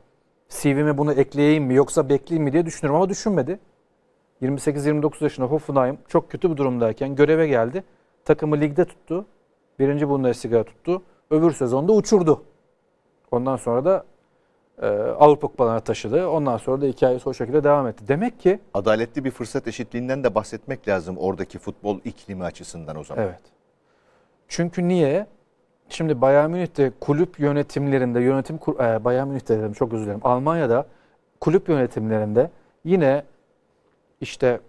CV'me bunu ekleyeyim mi yoksa bekleyeyim mi diye düşünürüm ama düşünmedi. 28-29 yaşında Hoffenheim çok kötü bir durumdayken göreve geldi. Takımı ligde tuttu. Birinci Bundesliga tuttu. Öbür sezonda uçurdu. Ondan sonra da e, Avrupa Kupalarına taşıdı. Ondan sonra da hikayesi o şekilde devam etti. Demek ki... Adaletli bir fırsat eşitliğinden de bahsetmek lazım oradaki futbol iklimi açısından o zaman. Evet. Çünkü niye? Şimdi Bayern Münih'te kulüp yönetimlerinde, yönetim e, Bayern Münih'te dedim çok özür dilerim. Almanya'da kulüp yönetimlerinde yine işte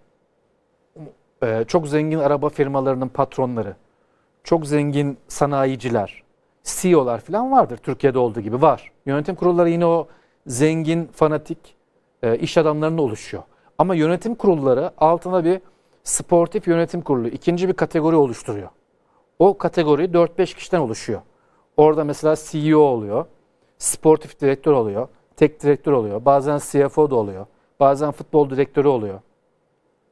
e, çok zengin araba firmalarının patronları, çok zengin sanayiciler, CEO'lar falan vardır. Türkiye'de olduğu gibi var. Yönetim kurulları yine o zengin, fanatik e, iş adamlarının oluşuyor. Ama yönetim kurulları altına bir sportif yönetim kurulu, ikinci bir kategori oluşturuyor o kategori 4-5 kişiden oluşuyor. Orada mesela CEO oluyor, sportif direktör oluyor, tek direktör oluyor, bazen CFO da oluyor, bazen futbol direktörü oluyor.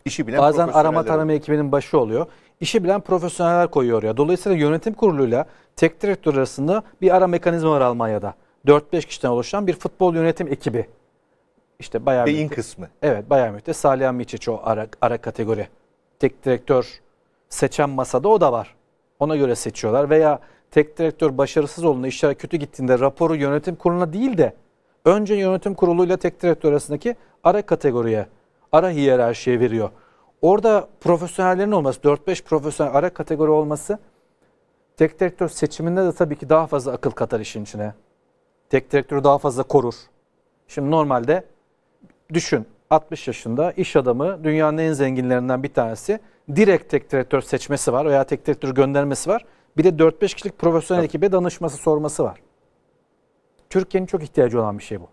İşi bilen bazen arama tarama ekibinin başı oluyor. İşi bilen profesyoneller koyuyor oraya. Dolayısıyla yönetim kuruluyla tek direktör arasında bir ara mekanizma var Almanya'da. 4-5 kişiden oluşan bir futbol yönetim ekibi. İşte Bayern Beyin Münih'te. kısmı. Evet Bayern Münih'te Salih Amiçiç o ara, ara kategori. Tek direktör seçen masada o da var. Ona göre seçiyorlar veya tek direktör başarısız olduğunda işler kötü gittiğinde raporu yönetim kuruluna değil de önce yönetim kuruluyla tek direktör arasındaki ara kategoriye, ara hiyerarşiye veriyor. Orada profesyonellerin olması, 4-5 profesyonel ara kategori olması tek direktör seçiminde de tabii ki daha fazla akıl katar işin içine. Tek direktörü daha fazla korur. Şimdi normalde düşün 60 yaşında iş adamı dünyanın en zenginlerinden bir tanesi direkt tek direktör seçmesi var veya tek direktör göndermesi var. Bir de 4-5 kişilik profesyonel ekibe danışması, sorması var. Türkiye'nin çok ihtiyacı olan bir şey bu.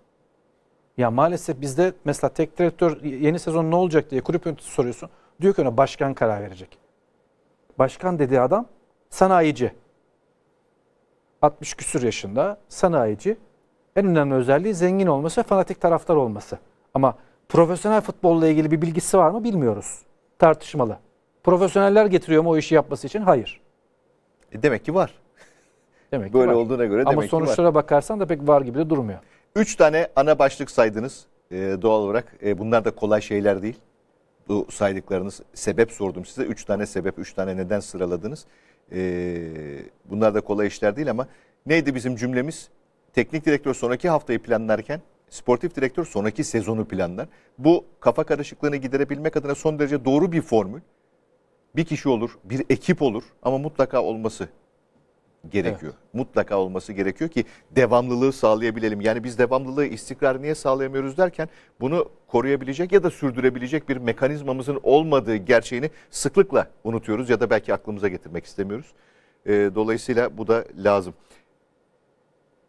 Ya maalesef bizde mesela tek direktör yeni sezon ne olacak diye kulüp yöneticisi soruyorsun. Diyor ki ona başkan karar verecek. Başkan dediği adam sanayici. 60 küsür yaşında sanayici. En önemli özelliği zengin olması ve fanatik taraftar olması. Ama profesyonel futbolla ilgili bir bilgisi var mı bilmiyoruz. Tartışmalı. Profesyoneller getiriyor mu o işi yapması için? Hayır. E demek ki var. <laughs> Demek Böyle ki var. olduğuna göre Ama demek ki var. Ama sonuçlara bakarsan da pek var gibi de durmuyor. Üç tane ana başlık saydınız e, doğal olarak. E, bunlar da kolay şeyler değil. Bu saydıklarınız sebep sordum size. Üç tane sebep, üç tane neden sıraladınız. E, bunlar da kolay işler değil ama neydi bizim cümlemiz? Teknik direktör sonraki haftayı planlarken sportif direktör sonraki sezonu planlar. Bu kafa karışıklığını giderebilmek adına son derece doğru bir formül bir kişi olur, bir ekip olur ama mutlaka olması gerekiyor. Evet. Mutlaka olması gerekiyor ki devamlılığı sağlayabilelim. Yani biz devamlılığı, istikrar niye sağlayamıyoruz derken bunu koruyabilecek ya da sürdürebilecek bir mekanizmamızın olmadığı gerçeğini sıklıkla unutuyoruz ya da belki aklımıza getirmek istemiyoruz. Ee, dolayısıyla bu da lazım.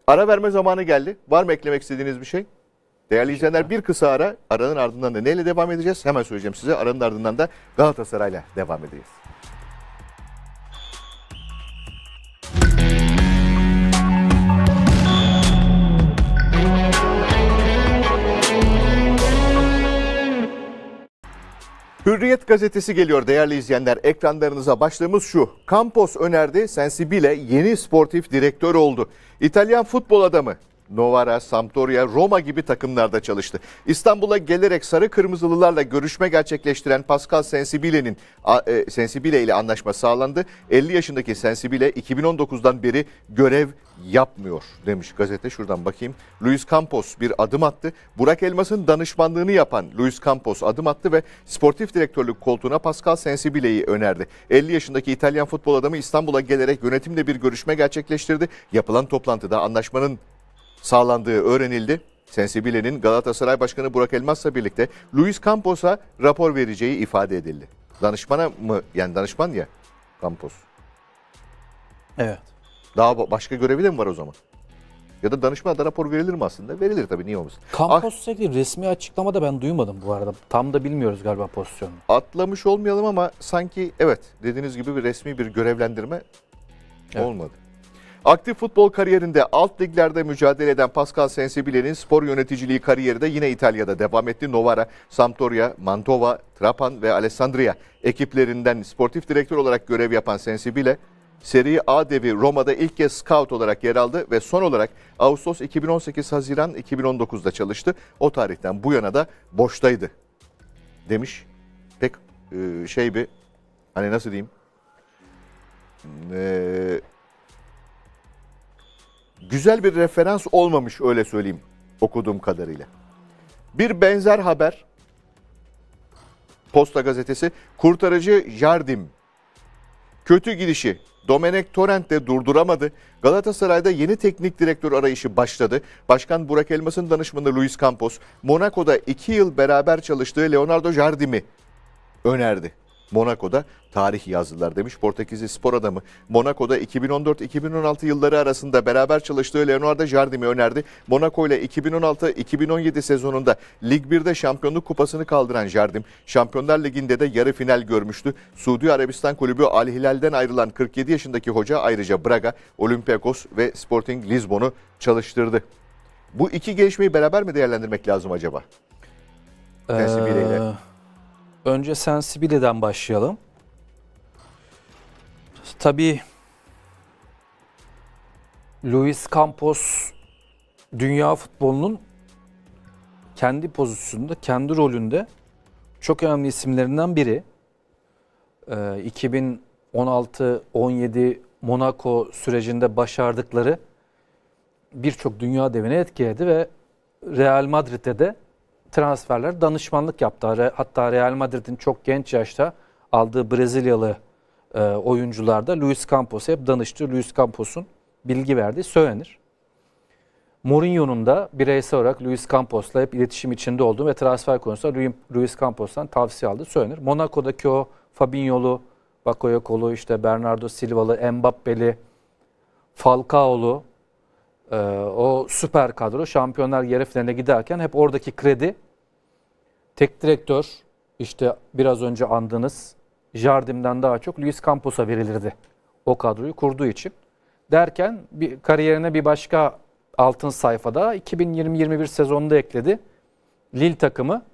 Ara verme zamanı geldi. Var mı eklemek istediğiniz bir şey? Değerli izleyenler bir kısa ara aranın ardından da neyle devam edeceğiz? Hemen söyleyeceğim size aranın ardından da Galatasaray'la devam edeceğiz. Hürriyet gazetesi geliyor değerli izleyenler. Ekranlarınıza başlığımız şu. Campos önerdi, Sensibile yeni sportif direktör oldu. İtalyan futbol adamı Novara, Sampdoria, Roma gibi takımlarda çalıştı. İstanbul'a gelerek sarı kırmızılılarla görüşme gerçekleştiren Pascal Sensibile'nin e, Sensibile ile anlaşma sağlandı. 50 yaşındaki Sensibile 2019'dan beri görev yapmıyor demiş gazete. Şuradan bakayım. Luis Campos bir adım attı. Burak Elmas'ın danışmanlığını yapan Luis Campos adım attı ve sportif direktörlük koltuğuna Pascal Sensibile'yi önerdi. 50 yaşındaki İtalyan futbol adamı İstanbul'a gelerek yönetimle bir görüşme gerçekleştirdi. Yapılan toplantıda anlaşmanın sağlandığı öğrenildi. Sensibile'nin Galatasaray Başkanı Burak Elmas'la birlikte Luis Campos'a rapor vereceği ifade edildi. Danışmana mı? Yani danışman ya Campos. Evet. Daha başka görevi de mi var o zaman? Ya da danışmana da rapor verilir mi aslında? Verilir tabii niye olmasın. Campos'la ilgili resmi açıklama da ben duymadım bu arada. Tam da bilmiyoruz galiba pozisyonu. Atlamış olmayalım ama sanki evet dediğiniz gibi bir resmi bir görevlendirme evet. olmadı. Aktif futbol kariyerinde alt liglerde mücadele eden Pascal Sensebile'nin spor yöneticiliği kariyeri de yine İtalya'da devam etti. Novara, Sampdoria, Mantova, Trapan ve Alessandria ekiplerinden sportif direktör olarak görev yapan Sensibile, Seri A devi Roma'da ilk kez scout olarak yer aldı ve son olarak Ağustos 2018 Haziran 2019'da çalıştı. O tarihten bu yana da boştaydı demiş. Pek e, şey bir hani nasıl diyeyim? Eee güzel bir referans olmamış öyle söyleyeyim okuduğum kadarıyla. Bir benzer haber Posta gazetesi kurtarıcı Jardim kötü gidişi Domenek Torrent de durduramadı. Galatasaray'da yeni teknik direktör arayışı başladı. Başkan Burak Elmas'ın danışmanı Luis Campos, Monaco'da iki yıl beraber çalıştığı Leonardo Jardim'i önerdi. Monaco'da tarih yazdılar demiş Portekizli spor adamı. Monaco'da 2014-2016 yılları arasında beraber çalıştığı Leonardo Jardim'i önerdi. Monaco ile 2016-2017 sezonunda Lig 1'de şampiyonluk kupasını kaldıran Jardim, Şampiyonlar Ligi'nde de yarı final görmüştü. Suudi Arabistan kulübü Al Hilal'den ayrılan 47 yaşındaki hoca ayrıca Braga, Olympiakos ve Sporting Lisbon'u çalıştırdı. Bu iki gelişmeyi beraber mi değerlendirmek lazım acaba? Ee, Önce Sensibility'den başlayalım. Tabii Luis Campos dünya futbolunun kendi pozisyonunda, kendi rolünde çok önemli isimlerinden biri. Ee, 2016, 17 Monaco sürecinde başardıkları birçok dünya devine etki etti ve Real Madrid'de de transferler danışmanlık yaptı. Hatta Real Madrid'in çok genç yaşta aldığı Brezilyalı e, oyuncularda Luis Campos hep danıştı. Luis Campos'un bilgi verdiği söylenir. Mourinho'nun da bireysel olarak Luis Campos'la hep iletişim içinde olduğu ve transfer konusunda Luis Campos'tan tavsiye aldı söylenir. Monaco'daki o Fabinho'lu, Bakayokolu, işte Bernardo Silva'lı, Mbappe'li, Falcao'lu e, o süper kadro şampiyonlar yarı finaline giderken hep oradaki kredi tek direktör işte biraz önce andınız Jardim'den daha çok Luis Campos'a verilirdi. O kadroyu kurduğu için. Derken bir, kariyerine bir başka altın sayfada 2020-21 sezonunda ekledi. Lille takımı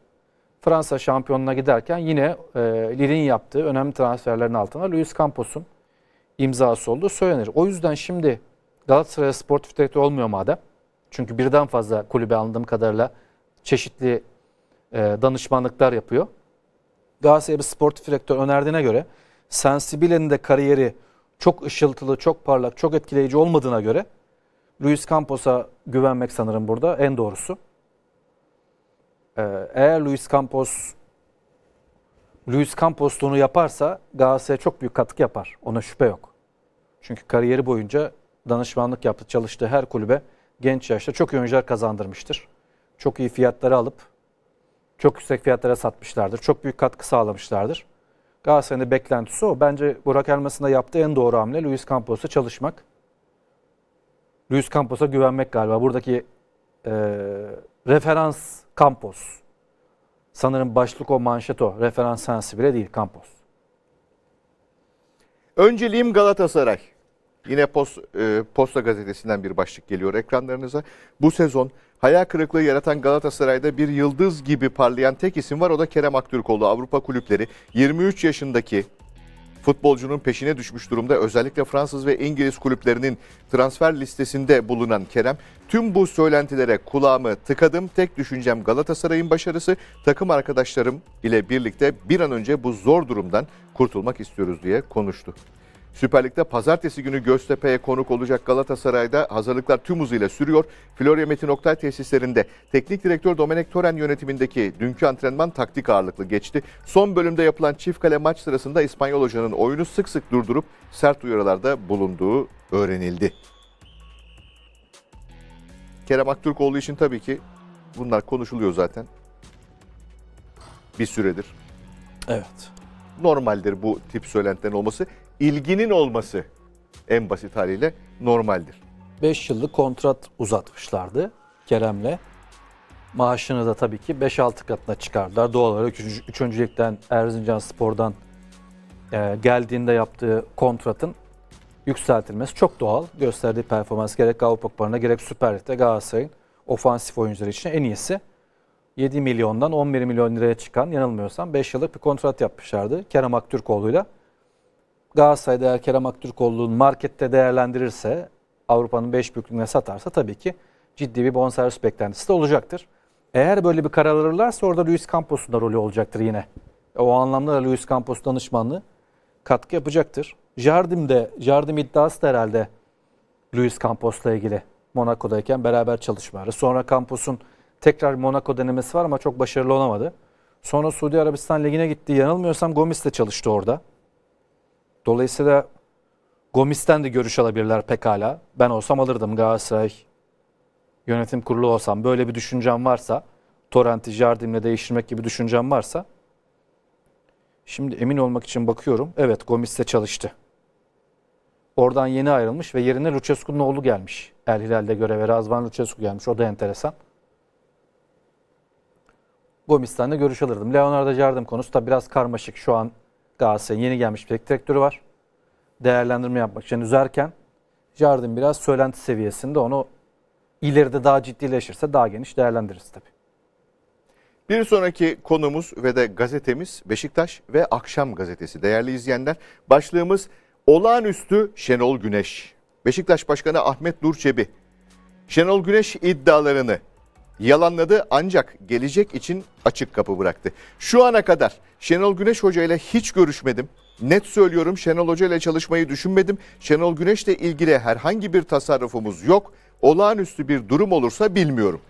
Fransa şampiyonuna giderken yine e, Lille'in yaptığı önemli transferlerin altına Luis Campos'un imzası olduğu söylenir. O yüzden şimdi Galatasaray sportif direktör olmuyor madem. Çünkü birden fazla kulübe anladığım kadarıyla çeşitli e, danışmanlıklar yapıyor. Galatasaray'a bir sportif direktör önerdiğine göre Sensibile'nin de kariyeri çok ışıltılı, çok parlak, çok etkileyici olmadığına göre Luis Campos'a güvenmek sanırım burada en doğrusu. E, eğer Luis Campos Luis Campos onu yaparsa Galatasaray'a çok büyük katkı yapar. Ona şüphe yok. Çünkü kariyeri boyunca danışmanlık yaptı, çalıştığı her kulübe genç yaşta çok iyi oyuncular kazandırmıştır. Çok iyi fiyatları alıp çok yüksek fiyatlara satmışlardır. Çok büyük katkı sağlamışlardır. Galatasaray'ın beklentisi o. Bence Burak Elmas'ın da yaptığı en doğru hamle Luis Campos'a çalışmak. Luis Campos'a güvenmek galiba. Buradaki e, referans Campos. Sanırım başlık o manşet o. Referans sensi bile değil Campos. Önceliğim Galatasaray. Yine Post, e, Posta Gazetesi'nden bir başlık geliyor ekranlarınıza. Bu sezon hayal kırıklığı yaratan Galatasaray'da bir yıldız gibi parlayan tek isim var. O da Kerem Aktürkoğlu. Avrupa kulüpleri 23 yaşındaki futbolcunun peşine düşmüş durumda. Özellikle Fransız ve İngiliz kulüplerinin transfer listesinde bulunan Kerem, tüm bu söylentilere kulağımı tıkadım. Tek düşüncem Galatasaray'ın başarısı. Takım arkadaşlarım ile birlikte bir an önce bu zor durumdan kurtulmak istiyoruz diye konuştu. Süper Lig'de pazartesi günü Göztepe'ye konuk olacak Galatasaray'da hazırlıklar tüm hızıyla sürüyor. Florya Metin Oktay tesislerinde teknik direktör Domenek Toren yönetimindeki dünkü antrenman taktik ağırlıklı geçti. Son bölümde yapılan çift kale maç sırasında İspanyol hocanın oyunu sık sık durdurup sert uyarılarda bulunduğu öğrenildi. Kerem Aktürkoğlu için tabii ki bunlar konuşuluyor zaten. Bir süredir. Evet. Normaldir bu tip söylentilerin olması ilginin olması en basit haliyle normaldir. 5 yıllık kontrat uzatmışlardı Kerem'le. Maaşını da tabii ki 5-6 katına çıkardılar. Doğal olarak 3. ligden Erzincan Spor'dan e, geldiğinde yaptığı kontratın yükseltilmesi çok doğal. Gösterdiği performans gerek Avrupa Kupalarında gerek Süper Lig'de Galatasaray'ın ofansif oyuncuları için en iyisi. 7 milyondan 11 milyon liraya çıkan yanılmıyorsam 5 yıllık bir kontrat yapmışlardı Kerem Aktürkoğlu'yla. Galatasaray'da eğer Kerem Aktürkoğlu'nun markette değerlendirirse Avrupa'nın 5 büyüklüğüne satarsa tabii ki ciddi bir bonservis beklentisi de olacaktır. Eğer böyle bir karar alırlarsa orada Luis Campos'un da rolü olacaktır yine. O anlamda da Luis Campos danışmanlığı katkı yapacaktır. Jardim de, Jardim iddiası da herhalde Luis Campos'la ilgili Monaco'dayken beraber çalışmaları. Sonra Campos'un tekrar Monaco denemesi var ama çok başarılı olamadı. Sonra Suudi Arabistan Ligi'ne gitti. Yanılmıyorsam de çalıştı orada. Dolayısıyla Gomis'ten de görüş alabilirler pekala. Ben olsam alırdım Galatasaray yönetim kurulu olsam. Böyle bir düşüncem varsa, Torrent'i Jardim'le değiştirmek gibi düşüncem varsa. Şimdi emin olmak için bakıyorum. Evet Gomis'te çalıştı. Oradan yeni ayrılmış ve yerine Lucescu'nun oğlu gelmiş. El Hilal'de göreve Razvan Lucescu gelmiş. O da enteresan. Gomis'ten de görüş alırdım. Leonardo Jardim konusu da biraz karmaşık şu an Galatasaray'ın yeni gelmiş bir tek direktörü var. Değerlendirme yapmak için üzerken Jardim biraz söylenti seviyesinde onu ileride daha ciddileşirse daha geniş değerlendiririz tabii. Bir sonraki konumuz ve de gazetemiz Beşiktaş ve Akşam Gazetesi. Değerli izleyenler başlığımız olağanüstü Şenol Güneş. Beşiktaş Başkanı Ahmet Durçebi Şenol Güneş iddialarını yalanladı ancak gelecek için açık kapı bıraktı. Şu ana kadar Şenol Güneş Hoca ile hiç görüşmedim. Net söylüyorum Şenol Hoca ile çalışmayı düşünmedim. Şenol Güneş ile ilgili herhangi bir tasarrufumuz yok. Olağanüstü bir durum olursa bilmiyorum.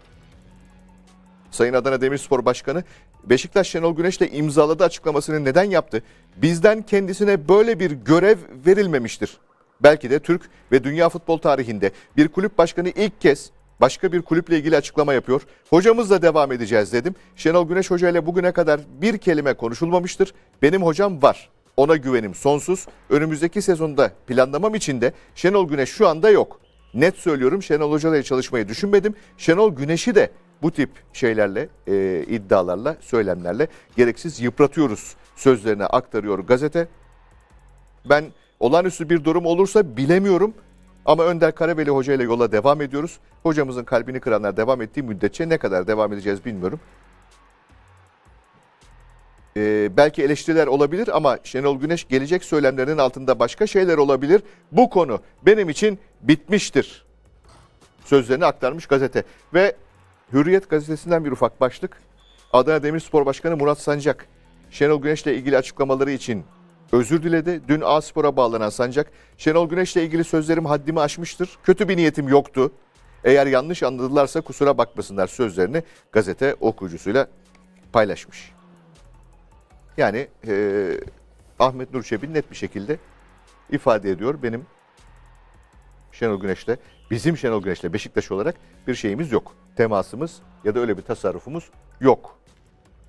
Sayın Adana Demirspor Başkanı Beşiktaş Şenol Güneş ile imzaladı açıklamasını neden yaptı? Bizden kendisine böyle bir görev verilmemiştir. Belki de Türk ve dünya futbol tarihinde bir kulüp başkanı ilk kez başka bir kulüple ilgili açıklama yapıyor. Hocamızla devam edeceğiz dedim. Şenol Güneş Hoca ile bugüne kadar bir kelime konuşulmamıştır. Benim hocam var. Ona güvenim sonsuz. Önümüzdeki sezonda planlamam için de Şenol Güneş şu anda yok. Net söylüyorum Şenol Hoca ile çalışmayı düşünmedim. Şenol Güneş'i de bu tip şeylerle, e, iddialarla, söylemlerle gereksiz yıpratıyoruz sözlerine aktarıyor gazete. Ben olağanüstü bir durum olursa bilemiyorum ama Önder Karabeli Hoca ile yola devam ediyoruz. Hocamızın kalbini kıranlar devam ettiği müddetçe ne kadar devam edeceğiz bilmiyorum. Ee, belki eleştiriler olabilir ama Şenol Güneş gelecek söylemlerinin altında başka şeyler olabilir. Bu konu benim için bitmiştir. Sözlerini aktarmış gazete. Ve Hürriyet gazetesinden bir ufak başlık. Adana Demirspor Başkanı Murat Sancak, Şenol Güneş ile ilgili açıklamaları için özür diledi. Dün A Spor'a bağlanan Sancak, Şenol Güneş'le ilgili sözlerim haddimi aşmıştır. Kötü bir niyetim yoktu. Eğer yanlış anladılarsa kusura bakmasınlar sözlerini gazete okuyucusuyla paylaşmış. Yani e, Ahmet Nur Çebi net bir şekilde ifade ediyor. Benim Şenol Güneş'le, bizim Şenol Güneş'le Beşiktaş olarak bir şeyimiz yok. Temasımız ya da öyle bir tasarrufumuz yok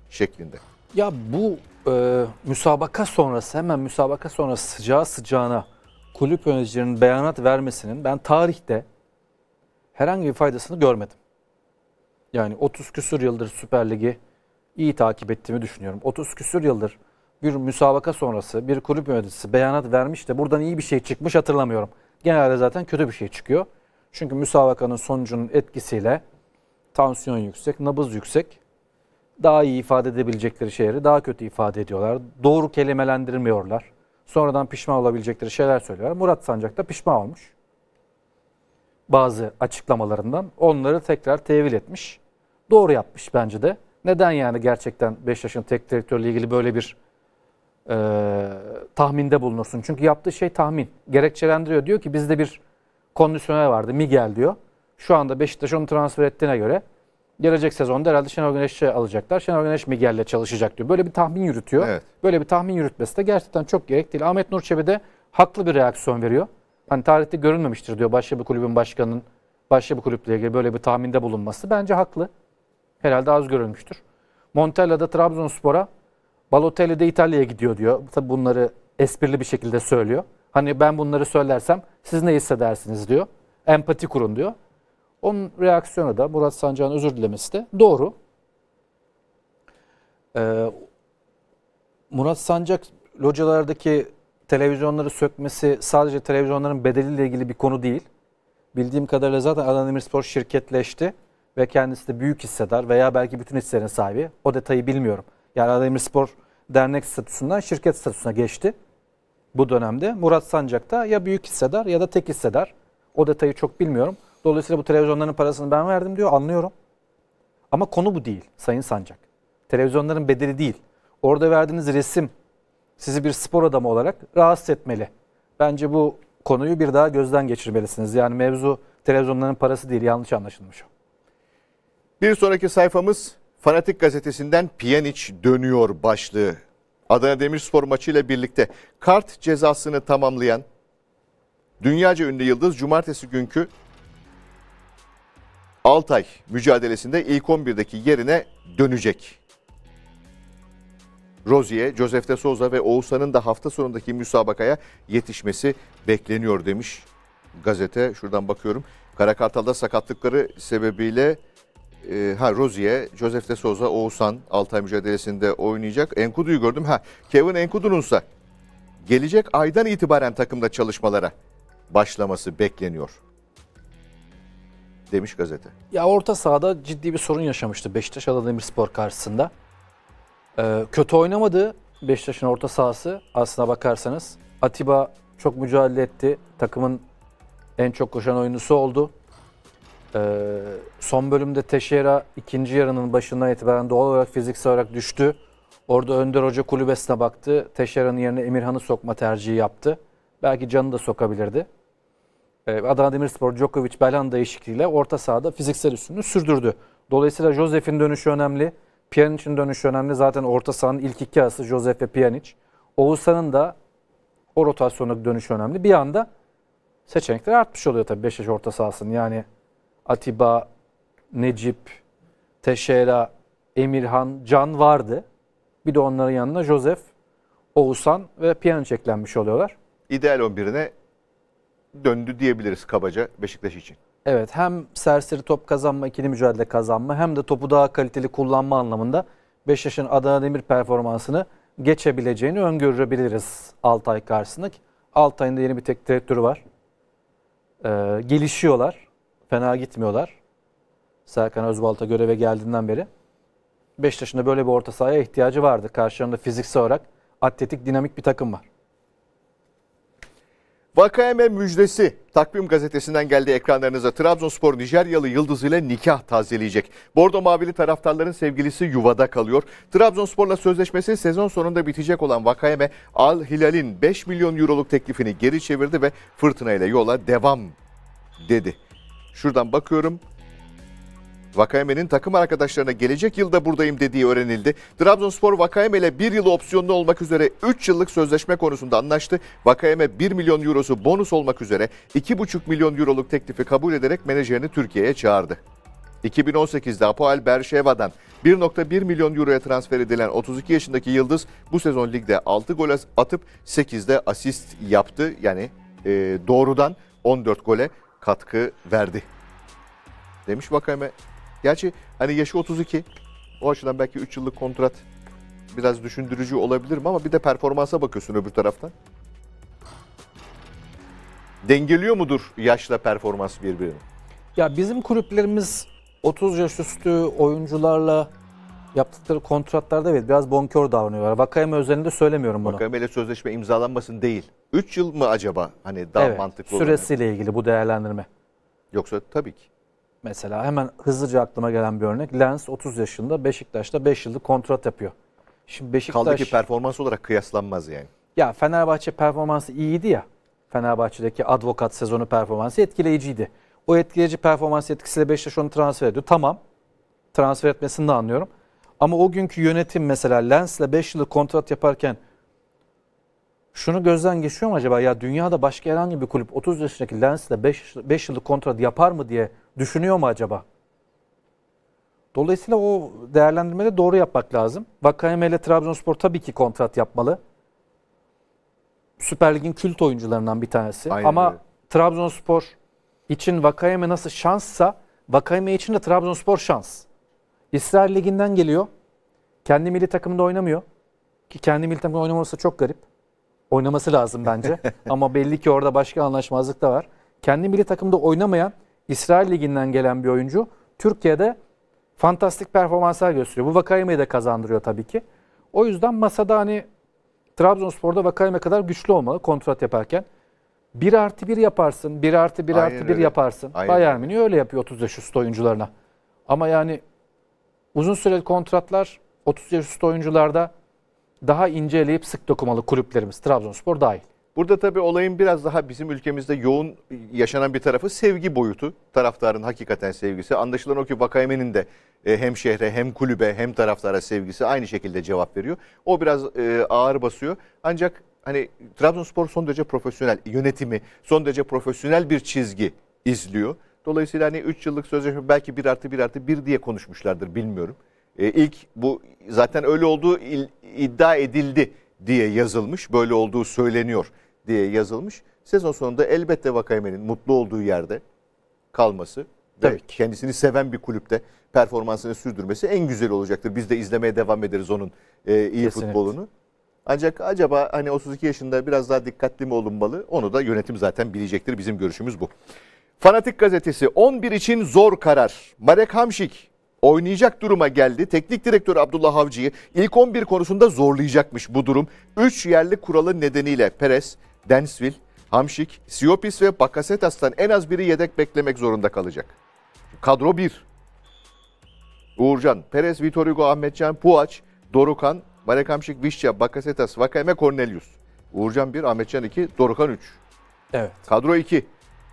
şeklinde. Ya bu e, müsabaka sonrası hemen müsabaka sonrası sıcağı sıcağına kulüp yöneticilerinin beyanat vermesinin ben tarihte herhangi bir faydasını görmedim. Yani 30 küsür yıldır Süper Lig'i iyi takip ettiğimi düşünüyorum. 30 küsür yıldır bir müsabaka sonrası bir kulüp yöneticisi beyanat vermiş de buradan iyi bir şey çıkmış hatırlamıyorum. Genelde zaten kötü bir şey çıkıyor. Çünkü müsabakanın sonucunun etkisiyle tansiyon yüksek, nabız yüksek daha iyi ifade edebilecekleri şeyleri daha kötü ifade ediyorlar. Doğru kelimelendirmiyorlar. Sonradan pişman olabilecekleri şeyler söylüyorlar. Murat Sancak da pişman olmuş. Bazı açıklamalarından onları tekrar tevil etmiş. Doğru yapmış bence de. Neden yani gerçekten yaşın tek direktörle ilgili böyle bir e, tahminde bulunursun? Çünkü yaptığı şey tahmin. Gerekçelendiriyor. Diyor ki bizde bir kondisyonel vardı. Miguel diyor. Şu anda Beşiktaş onu transfer ettiğine göre gelecek sezonda herhalde Şenol Güneş'i alacaklar. Şenol Güneş Miguel'le çalışacak diyor. Böyle bir tahmin yürütüyor. Evet. Böyle bir tahmin yürütmesi de gerçekten çok gerek değil. Ahmet Nurçebi de haklı bir reaksiyon veriyor. Hani tarihte görünmemiştir diyor başka bir kulübün başkanının başka bir kulüple ilgili böyle bir tahminde bulunması. Bence haklı. Herhalde az görülmüştür. Montella da Trabzonspor'a, Balotelli de İtalya'ya gidiyor diyor. Tabii bunları esprili bir şekilde söylüyor. Hani ben bunları söylersem siz ne hissedersiniz diyor. Empati kurun diyor. Onun reaksiyonu da Murat Sancak'ın özür dilemesi de doğru. Ee, Murat Sancak localardaki televizyonları sökmesi sadece televizyonların bedeliyle ilgili bir konu değil. Bildiğim kadarıyla zaten Adana Demirspor şirketleşti ve kendisi de büyük hissedar veya belki bütün hisselerin sahibi. O detayı bilmiyorum. Yani Adana Demirspor dernek statüsünden şirket statüsüne geçti bu dönemde. Murat Sancak da ya büyük hissedar ya da tek hissedar. O detayı çok bilmiyorum. Dolayısıyla bu televizyonların parasını ben verdim diyor. Anlıyorum. Ama konu bu değil Sayın Sancak. Televizyonların bedeli değil. Orada verdiğiniz resim sizi bir spor adamı olarak rahatsız etmeli. Bence bu konuyu bir daha gözden geçirmelisiniz. Yani mevzu televizyonların parası değil yanlış anlaşılmış Bir sonraki sayfamız Fanatik gazetesinden Piyaniç dönüyor başlığı. Adana Demirspor maçı ile birlikte kart cezasını tamamlayan dünyaca ünlü yıldız cumartesi günkü Altay mücadelesinde ilk 11'deki yerine dönecek. Rozier, Josef de Souza ve Oğuzhan'ın da hafta sonundaki müsabakaya yetişmesi bekleniyor demiş gazete. Şuradan bakıyorum. Karakartal'da sakatlıkları sebebiyle e, ha Rozier, Josef de Souza, Oğuzhan Altay mücadelesinde oynayacak. Enkudu'yu gördüm. Ha Kevin Enkudu'nunsa gelecek aydan itibaren takımda çalışmalara başlaması bekleniyor demiş gazete. Ya orta sahada ciddi bir sorun yaşamıştı Beşiktaş spor karşısında. Ee, kötü oynamadı Beşiktaş'ın orta sahası aslına bakarsanız. Atiba çok mücadele etti. Takımın en çok koşan oyuncusu oldu. Ee, son bölümde Teşera ikinci yarının başından itibaren doğal olarak fiziksel olarak düştü. Orada Önder Hoca kulübesine baktı. Teşera'nın yerine Emirhan'ı sokma tercihi yaptı. Belki Can'ı da sokabilirdi. Ee, Adana Demirspor Djokovic Belhan değişikliğiyle orta sahada fiziksel üstünü sürdürdü. Dolayısıyla Josef'in dönüşü önemli. Pjanic'in dönüşü önemli. Zaten orta sahanın ilk iki arası Josef ve Pjanic. Oğuzhan'ın da o rotasyonluk dönüşü önemli. Bir anda seçenekler artmış oluyor tabii Beşiktaş orta sahasının. Yani Atiba, Necip, Teşera, Emirhan, Can vardı. Bir de onların yanına Josef, Oğuzhan ve Pjanic eklenmiş oluyorlar. İdeal 11'ine döndü diyebiliriz kabaca Beşiktaş için. Evet hem serseri top kazanma, ikili mücadele kazanma hem de topu daha kaliteli kullanma anlamında Beşiktaş'ın Adana Demir performansını geçebileceğini öngörebiliriz Altay karşısında. Altay'ın da yeni bir tek tereddürü var. Ee, gelişiyorlar. Fena gitmiyorlar. Serkan Özbalta göreve geldiğinden beri. Beşiktaş'ın da böyle bir orta sahaya ihtiyacı vardı. Karşılarında fiziksel olarak atletik, dinamik bir takım var. Vakayeme müjdesi takvim gazetesinden geldi ekranlarınıza. Trabzonspor Nijeryalı yıldızıyla nikah tazeleyecek. Bordo Mavili taraftarların sevgilisi yuvada kalıyor. Trabzonspor'la sözleşmesi sezon sonunda bitecek olan Vakayeme Al Hilal'in 5 milyon euroluk teklifini geri çevirdi ve fırtına ile yola devam dedi. Şuradan bakıyorum Vakayeme'nin takım arkadaşlarına gelecek yılda buradayım dediği öğrenildi. Trabzonspor Vakayeme ile bir yıl opsiyonlu olmak üzere 3 yıllık sözleşme konusunda anlaştı. Vakayeme 1 milyon eurosu bonus olmak üzere 2,5 milyon euroluk teklifi kabul ederek menajerini Türkiye'ye çağırdı. 2018'de Apoel Berşeva'dan 1.1 milyon euroya transfer edilen 32 yaşındaki Yıldız bu sezon ligde 6 gol atıp 8'de asist yaptı. Yani e, doğrudan 14 gole katkı verdi. Demiş Vakame Gerçi hani yaşı 32. O açıdan belki 3 yıllık kontrat biraz düşündürücü olabilir mi ama bir de performansa bakıyorsun öbür taraftan. Dengeliyor mudur yaşla performans birbirini? Ya bizim kulüplerimiz 30 yaş üstü oyuncularla yaptıkları kontratlarda evet biraz bonkör davranıyorlar. Vakayeme özelinde söylemiyorum bunu. Vakayeme ile sözleşme imzalanmasın değil. 3 yıl mı acaba hani daha evet, mantıklı olur? Süresiyle olan. ilgili bu değerlendirme. Yoksa tabii ki. Mesela hemen hızlıca aklıma gelen bir örnek. Lens 30 yaşında Beşiktaş'ta 5 yıllık kontrat yapıyor. Şimdi Beşiktaş... Kaldı ki performans olarak kıyaslanmaz yani. Ya Fenerbahçe performansı iyiydi ya. Fenerbahçe'deki advokat sezonu performansı etkileyiciydi. O etkileyici performans etkisiyle Beşiktaş onu transfer ediyor. Tamam. Transfer etmesini de anlıyorum. Ama o günkü yönetim mesela Lens'le 5 yıllık kontrat yaparken şunu gözden geçiyor mu acaba ya dünyada başka herhangi bir kulüp 30 yaşındaki Lens'le 5, 5 yıllık kontrat yapar mı diye düşünüyor mu acaba? Dolayısıyla o değerlendirmede doğru yapmak lazım. Vakayeme ile Trabzonspor tabii ki kontrat yapmalı. Süper Lig'in kült oyuncularından bir tanesi. Aynen Ama öyle. Trabzonspor için Vakayeme nasıl şanssa Vakayeme için de Trabzonspor şans. İsrail Ligi'nden geliyor. Kendi milli takımda oynamıyor. Ki kendi milli takımda oynaması çok garip oynaması lazım bence. <laughs> Ama belli ki orada başka anlaşmazlık da var. Kendi milli takımda oynamayan İsrail Ligi'nden gelen bir oyuncu Türkiye'de fantastik performanslar gösteriyor. Bu Vakayeme'yi de kazandırıyor tabii ki. O yüzden masada hani Trabzonspor'da Vakayeme kadar güçlü olmalı kontrat yaparken. 1 artı 1 yaparsın, 1 artı 1 artı 1 yaparsın. Aynen. Bayern Münih öyle yapıyor 30 yaş üstü oyuncularına. Ama yani uzun süreli kontratlar 30 yaş üstü oyuncularda daha inceleyip sık dokumalı kulüplerimiz Trabzonspor dahil. Burada tabii olayın biraz daha bizim ülkemizde yoğun yaşanan bir tarafı sevgi boyutu. Taraftarın hakikaten sevgisi. Anlaşılan o ki Vakayemen'in de e, hem şehre hem kulübe hem taraftara sevgisi aynı şekilde cevap veriyor. O biraz e, ağır basıyor. Ancak hani Trabzonspor son derece profesyonel yönetimi, son derece profesyonel bir çizgi izliyor. Dolayısıyla hani 3 yıllık sözleşme belki 1 artı 1 artı 1 diye konuşmuşlardır bilmiyorum e, ilk bu zaten öyle olduğu iddia edildi diye yazılmış. Böyle olduğu söyleniyor diye yazılmış. Sezon sonunda elbette Vakaymen'in mutlu olduğu yerde kalması ve ki. kendisini seven bir kulüpte performansını sürdürmesi en güzel olacaktır. Biz de izlemeye devam ederiz onun e, iyi Kesinlikle. futbolunu. Ancak acaba hani 32 yaşında biraz daha dikkatli mi olunmalı? Onu da yönetim zaten bilecektir. Bizim görüşümüz bu. Fanatik gazetesi 11 için zor karar. Marek Hamşik oynayacak duruma geldi. Teknik direktör Abdullah Avcı'yı ilk 11 konusunda zorlayacakmış bu durum. 3 yerli kuralı nedeniyle Perez, Densville, Hamşik, Siopis ve Bakasetas'tan en az biri yedek beklemek zorunda kalacak. Kadro 1. Uğurcan, Perez, Vitor Hugo, Ahmetcan, Puaç, Dorukan, Marek Hamşik, Vişça, Bakasetas, Vakame, Cornelius. Uğurcan 1, Ahmetcan 2, Dorukan 3. Evet. Kadro 2.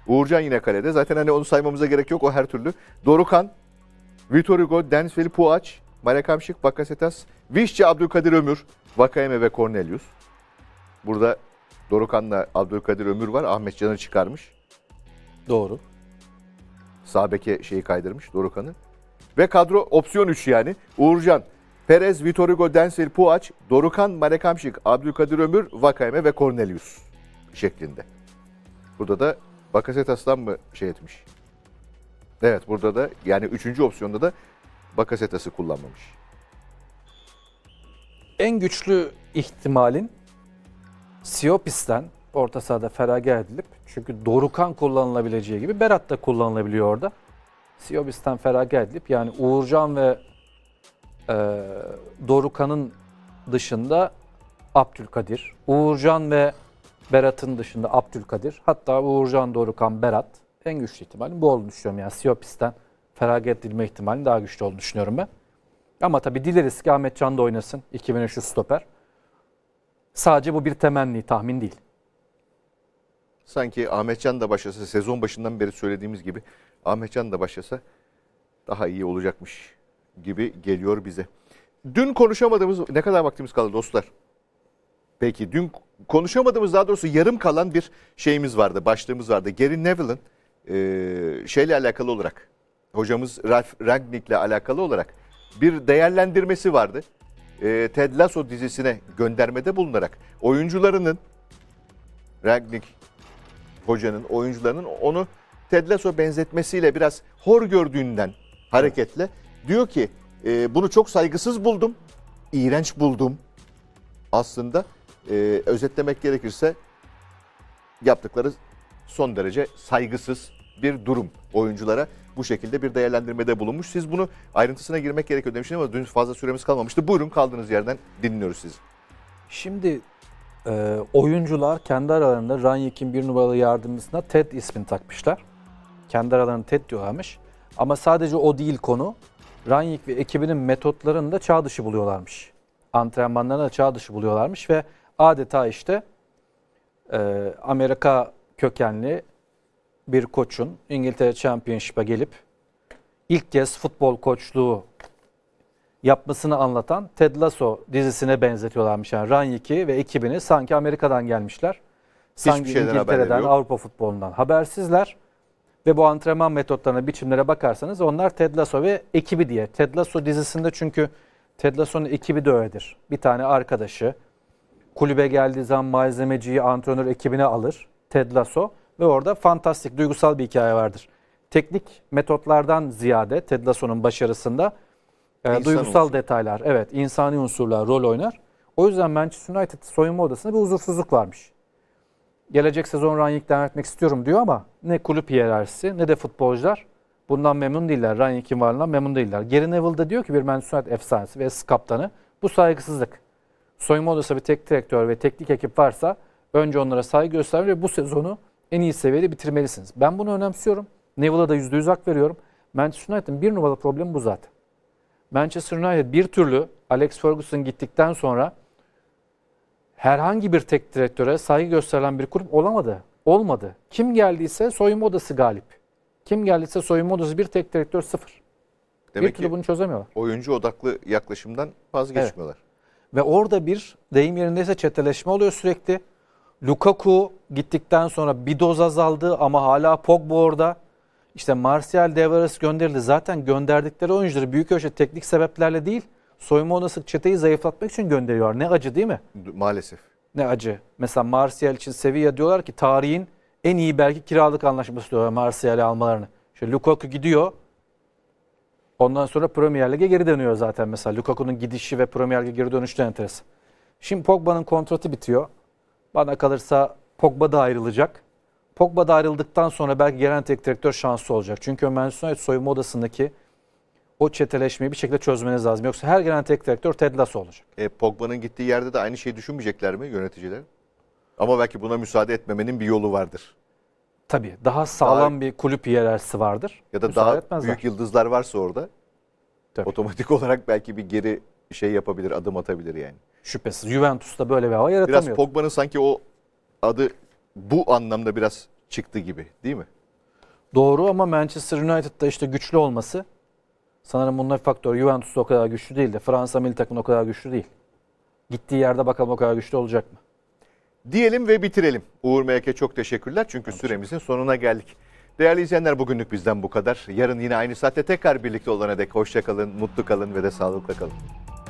Uğurcan yine kalede. Zaten hani onu saymamıza gerek yok. O her türlü. Dorukan, Vitor Hugo, Denizfeli Puaç, Malakamşık, Bakasetas, Vişçe, Abdülkadir Ömür, Vakayeme ve Cornelius. Burada Dorukan'la Abdülkadir Ömür var. Ahmet Can'ı çıkarmış. Doğru. Sabek'e şeyi kaydırmış Dorukan'ı. Ve kadro opsiyon 3 yani. Uğurcan, Perez, Vitor Hugo, Denzel, Puaç, Dorukan, Malekamşik, Abdülkadir Ömür, Vakayeme ve Cornelius şeklinde. Burada da Bakasetas'tan mı şey etmiş? Evet burada da yani üçüncü opsiyonda da Bakasetas'ı kullanmamış. En güçlü ihtimalin Siopis'ten orta sahada feraga edilip çünkü Dorukan kullanılabileceği gibi Berat da kullanılabiliyor orada. Siobis'ten feraga edilip yani Uğurcan ve e, Dorukan'ın dışında Abdülkadir, Uğurcan ve Berat'ın dışında Abdülkadir, hatta Uğurcan, Dorukan, Berat en güçlü ihtimalin bu olduğunu düşünüyorum. Yani Siyopis'ten feragat edilme ihtimalinin daha güçlü olduğunu düşünüyorum ben. Ama tabii dileriz ki Ahmet Can da oynasın. 2500 stoper. Sadece bu bir temenni, tahmin değil. Sanki Ahmet Can da başlasa, sezon başından beri söylediğimiz gibi Ahmet Can da başlasa daha iyi olacakmış gibi geliyor bize. Dün konuşamadığımız, ne kadar vaktimiz kaldı dostlar? Peki dün konuşamadığımız daha doğrusu yarım kalan bir şeyimiz vardı, başlığımız vardı. Gary Neville'ın e, şeyle alakalı olarak hocamız Ralph Rangnick'le alakalı olarak bir değerlendirmesi vardı. E, Ted Lasso dizisine göndermede bulunarak oyuncularının Rangnick hocanın oyuncularının onu Ted Lasso benzetmesiyle biraz hor gördüğünden hareketle diyor ki e, bunu çok saygısız buldum, iğrenç buldum. Aslında e, özetlemek gerekirse yaptıkları son derece saygısız, bir durum oyunculara bu şekilde bir değerlendirmede bulunmuş. Siz bunu ayrıntısına girmek gerekiyor demiştim ama dün fazla süremiz kalmamıştı. Buyurun kaldığınız yerden dinliyoruz sizi. Şimdi e, oyuncular kendi aralarında Ranyek'in bir numaralı yardımcısına Ted ismini takmışlar. Kendi aralarında Ted diyorlarmış. Ama sadece o değil konu. Ranyek ve ekibinin metotlarını da çağ dışı buluyorlarmış. Antrenmanlarını da çağ dışı buluyorlarmış ve adeta işte e, Amerika kökenli bir koçun İngiltere Championship'a gelip ilk kez futbol koçluğu yapmasını anlatan Ted Lasso dizisine benzetiyorlarmış. Yani Ranyiki ve ekibini sanki Amerika'dan gelmişler. Sanki İngiltere'den, Avrupa futbolundan habersizler. Ve bu antrenman metotlarına, biçimlere bakarsanız onlar Ted Lasso ve ekibi diye. Ted Lasso dizisinde çünkü Ted Lasso'nun ekibi de öyledir. Bir tane arkadaşı kulübe geldiği zaman malzemeciyi antrenör ekibine alır. Ted Lasso ve orada fantastik, duygusal bir hikaye vardır. Teknik metotlardan ziyade Ted Lasso'nun başarısında e, duygusal unsur. detaylar, evet insani unsurlar rol oynar. O yüzden Manchester United soyunma odasında bir huzursuzluk varmış. Gelecek sezon Rangnick devam etmek istiyorum diyor ama ne kulüp hiyerarşisi ne de futbolcular bundan memnun değiller. Rangnick'in varlığından memnun değiller. Gary Neville de diyor ki bir Manchester United efsanesi ve kaptanı bu saygısızlık. Soyunma odası bir tek direktör ve teknik ekip varsa önce onlara saygı göstermeli ve bu sezonu en iyi seviyede bitirmelisiniz. Ben bunu önemsiyorum. Neville'a da yüzde yüz hak veriyorum. Manchester United'ın bir numaralı problemi bu zaten. Manchester United bir türlü Alex Ferguson gittikten sonra herhangi bir tek direktöre saygı gösterilen bir kulüp olamadı. Olmadı. Kim geldiyse soyunma odası galip. Kim geldiyse soyunma odası bir tek direktör sıfır. Demek bir türlü bunu çözemiyorlar. Oyuncu odaklı yaklaşımdan vazgeçmiyorlar. Evet. Ve orada bir deyim yerindeyse çeteleşme oluyor sürekli. Lukaku gittikten sonra bir doz azaldı ama hala Pogba orada. İşte Martial Devaras gönderildi. Zaten gönderdikleri oyuncuları büyük ölçüde teknik sebeplerle değil, soyunma odası çeteyi zayıflatmak için gönderiyorlar. Ne acı değil mi? Maalesef. Ne acı. Mesela Martial için Sevilla diyorlar ki tarihin en iyi belki kiralık anlaşması diyorlar Martial'i almalarını. İşte Lukaku gidiyor. Ondan sonra Premier Lig'e geri dönüyor zaten mesela. Lukaku'nun gidişi ve Premier Lig'e geri dönüşü de enteresan. Şimdi Pogba'nın kontratı bitiyor. Bana kalırsa Pogba da ayrılacak. Pogba da ayrıldıktan sonra belki gelen tek direktör şanslı olacak. Çünkü Manchester United soyunma odasındaki o çeteleşmeyi bir şekilde çözmeniz lazım. Yoksa her gelen tek direktör Ted Lasso olacak. E, Pogba'nın gittiği yerde de aynı şeyi düşünmeyecekler mi yöneticiler? Ama belki buna müsaade etmemenin bir yolu vardır. Tabii daha sağlam daha, bir kulüp yerersi vardır. Ya da müsaade daha etmezler. büyük yıldızlar varsa orada Tabii. otomatik <laughs> olarak belki bir geri şey yapabilir, adım atabilir yani. Şüphesiz. Juventus'ta böyle bir hava yaratamıyor. Biraz Pogba'nın sanki o adı bu anlamda biraz çıktı gibi değil mi? Doğru ama Manchester United'da işte güçlü olması sanırım bunun bir faktör. Juventus o kadar güçlü değil de Fransa milli takımı o kadar güçlü değil. Gittiği yerde bakalım o kadar güçlü olacak mı? Diyelim ve bitirelim. Uğur Melek'e çok teşekkürler çünkü evet. süremizin sonuna geldik. Değerli izleyenler bugünlük bizden bu kadar. Yarın yine aynı saatte tekrar birlikte olana dek hoşça kalın, mutlu kalın ve de sağlıkla kalın.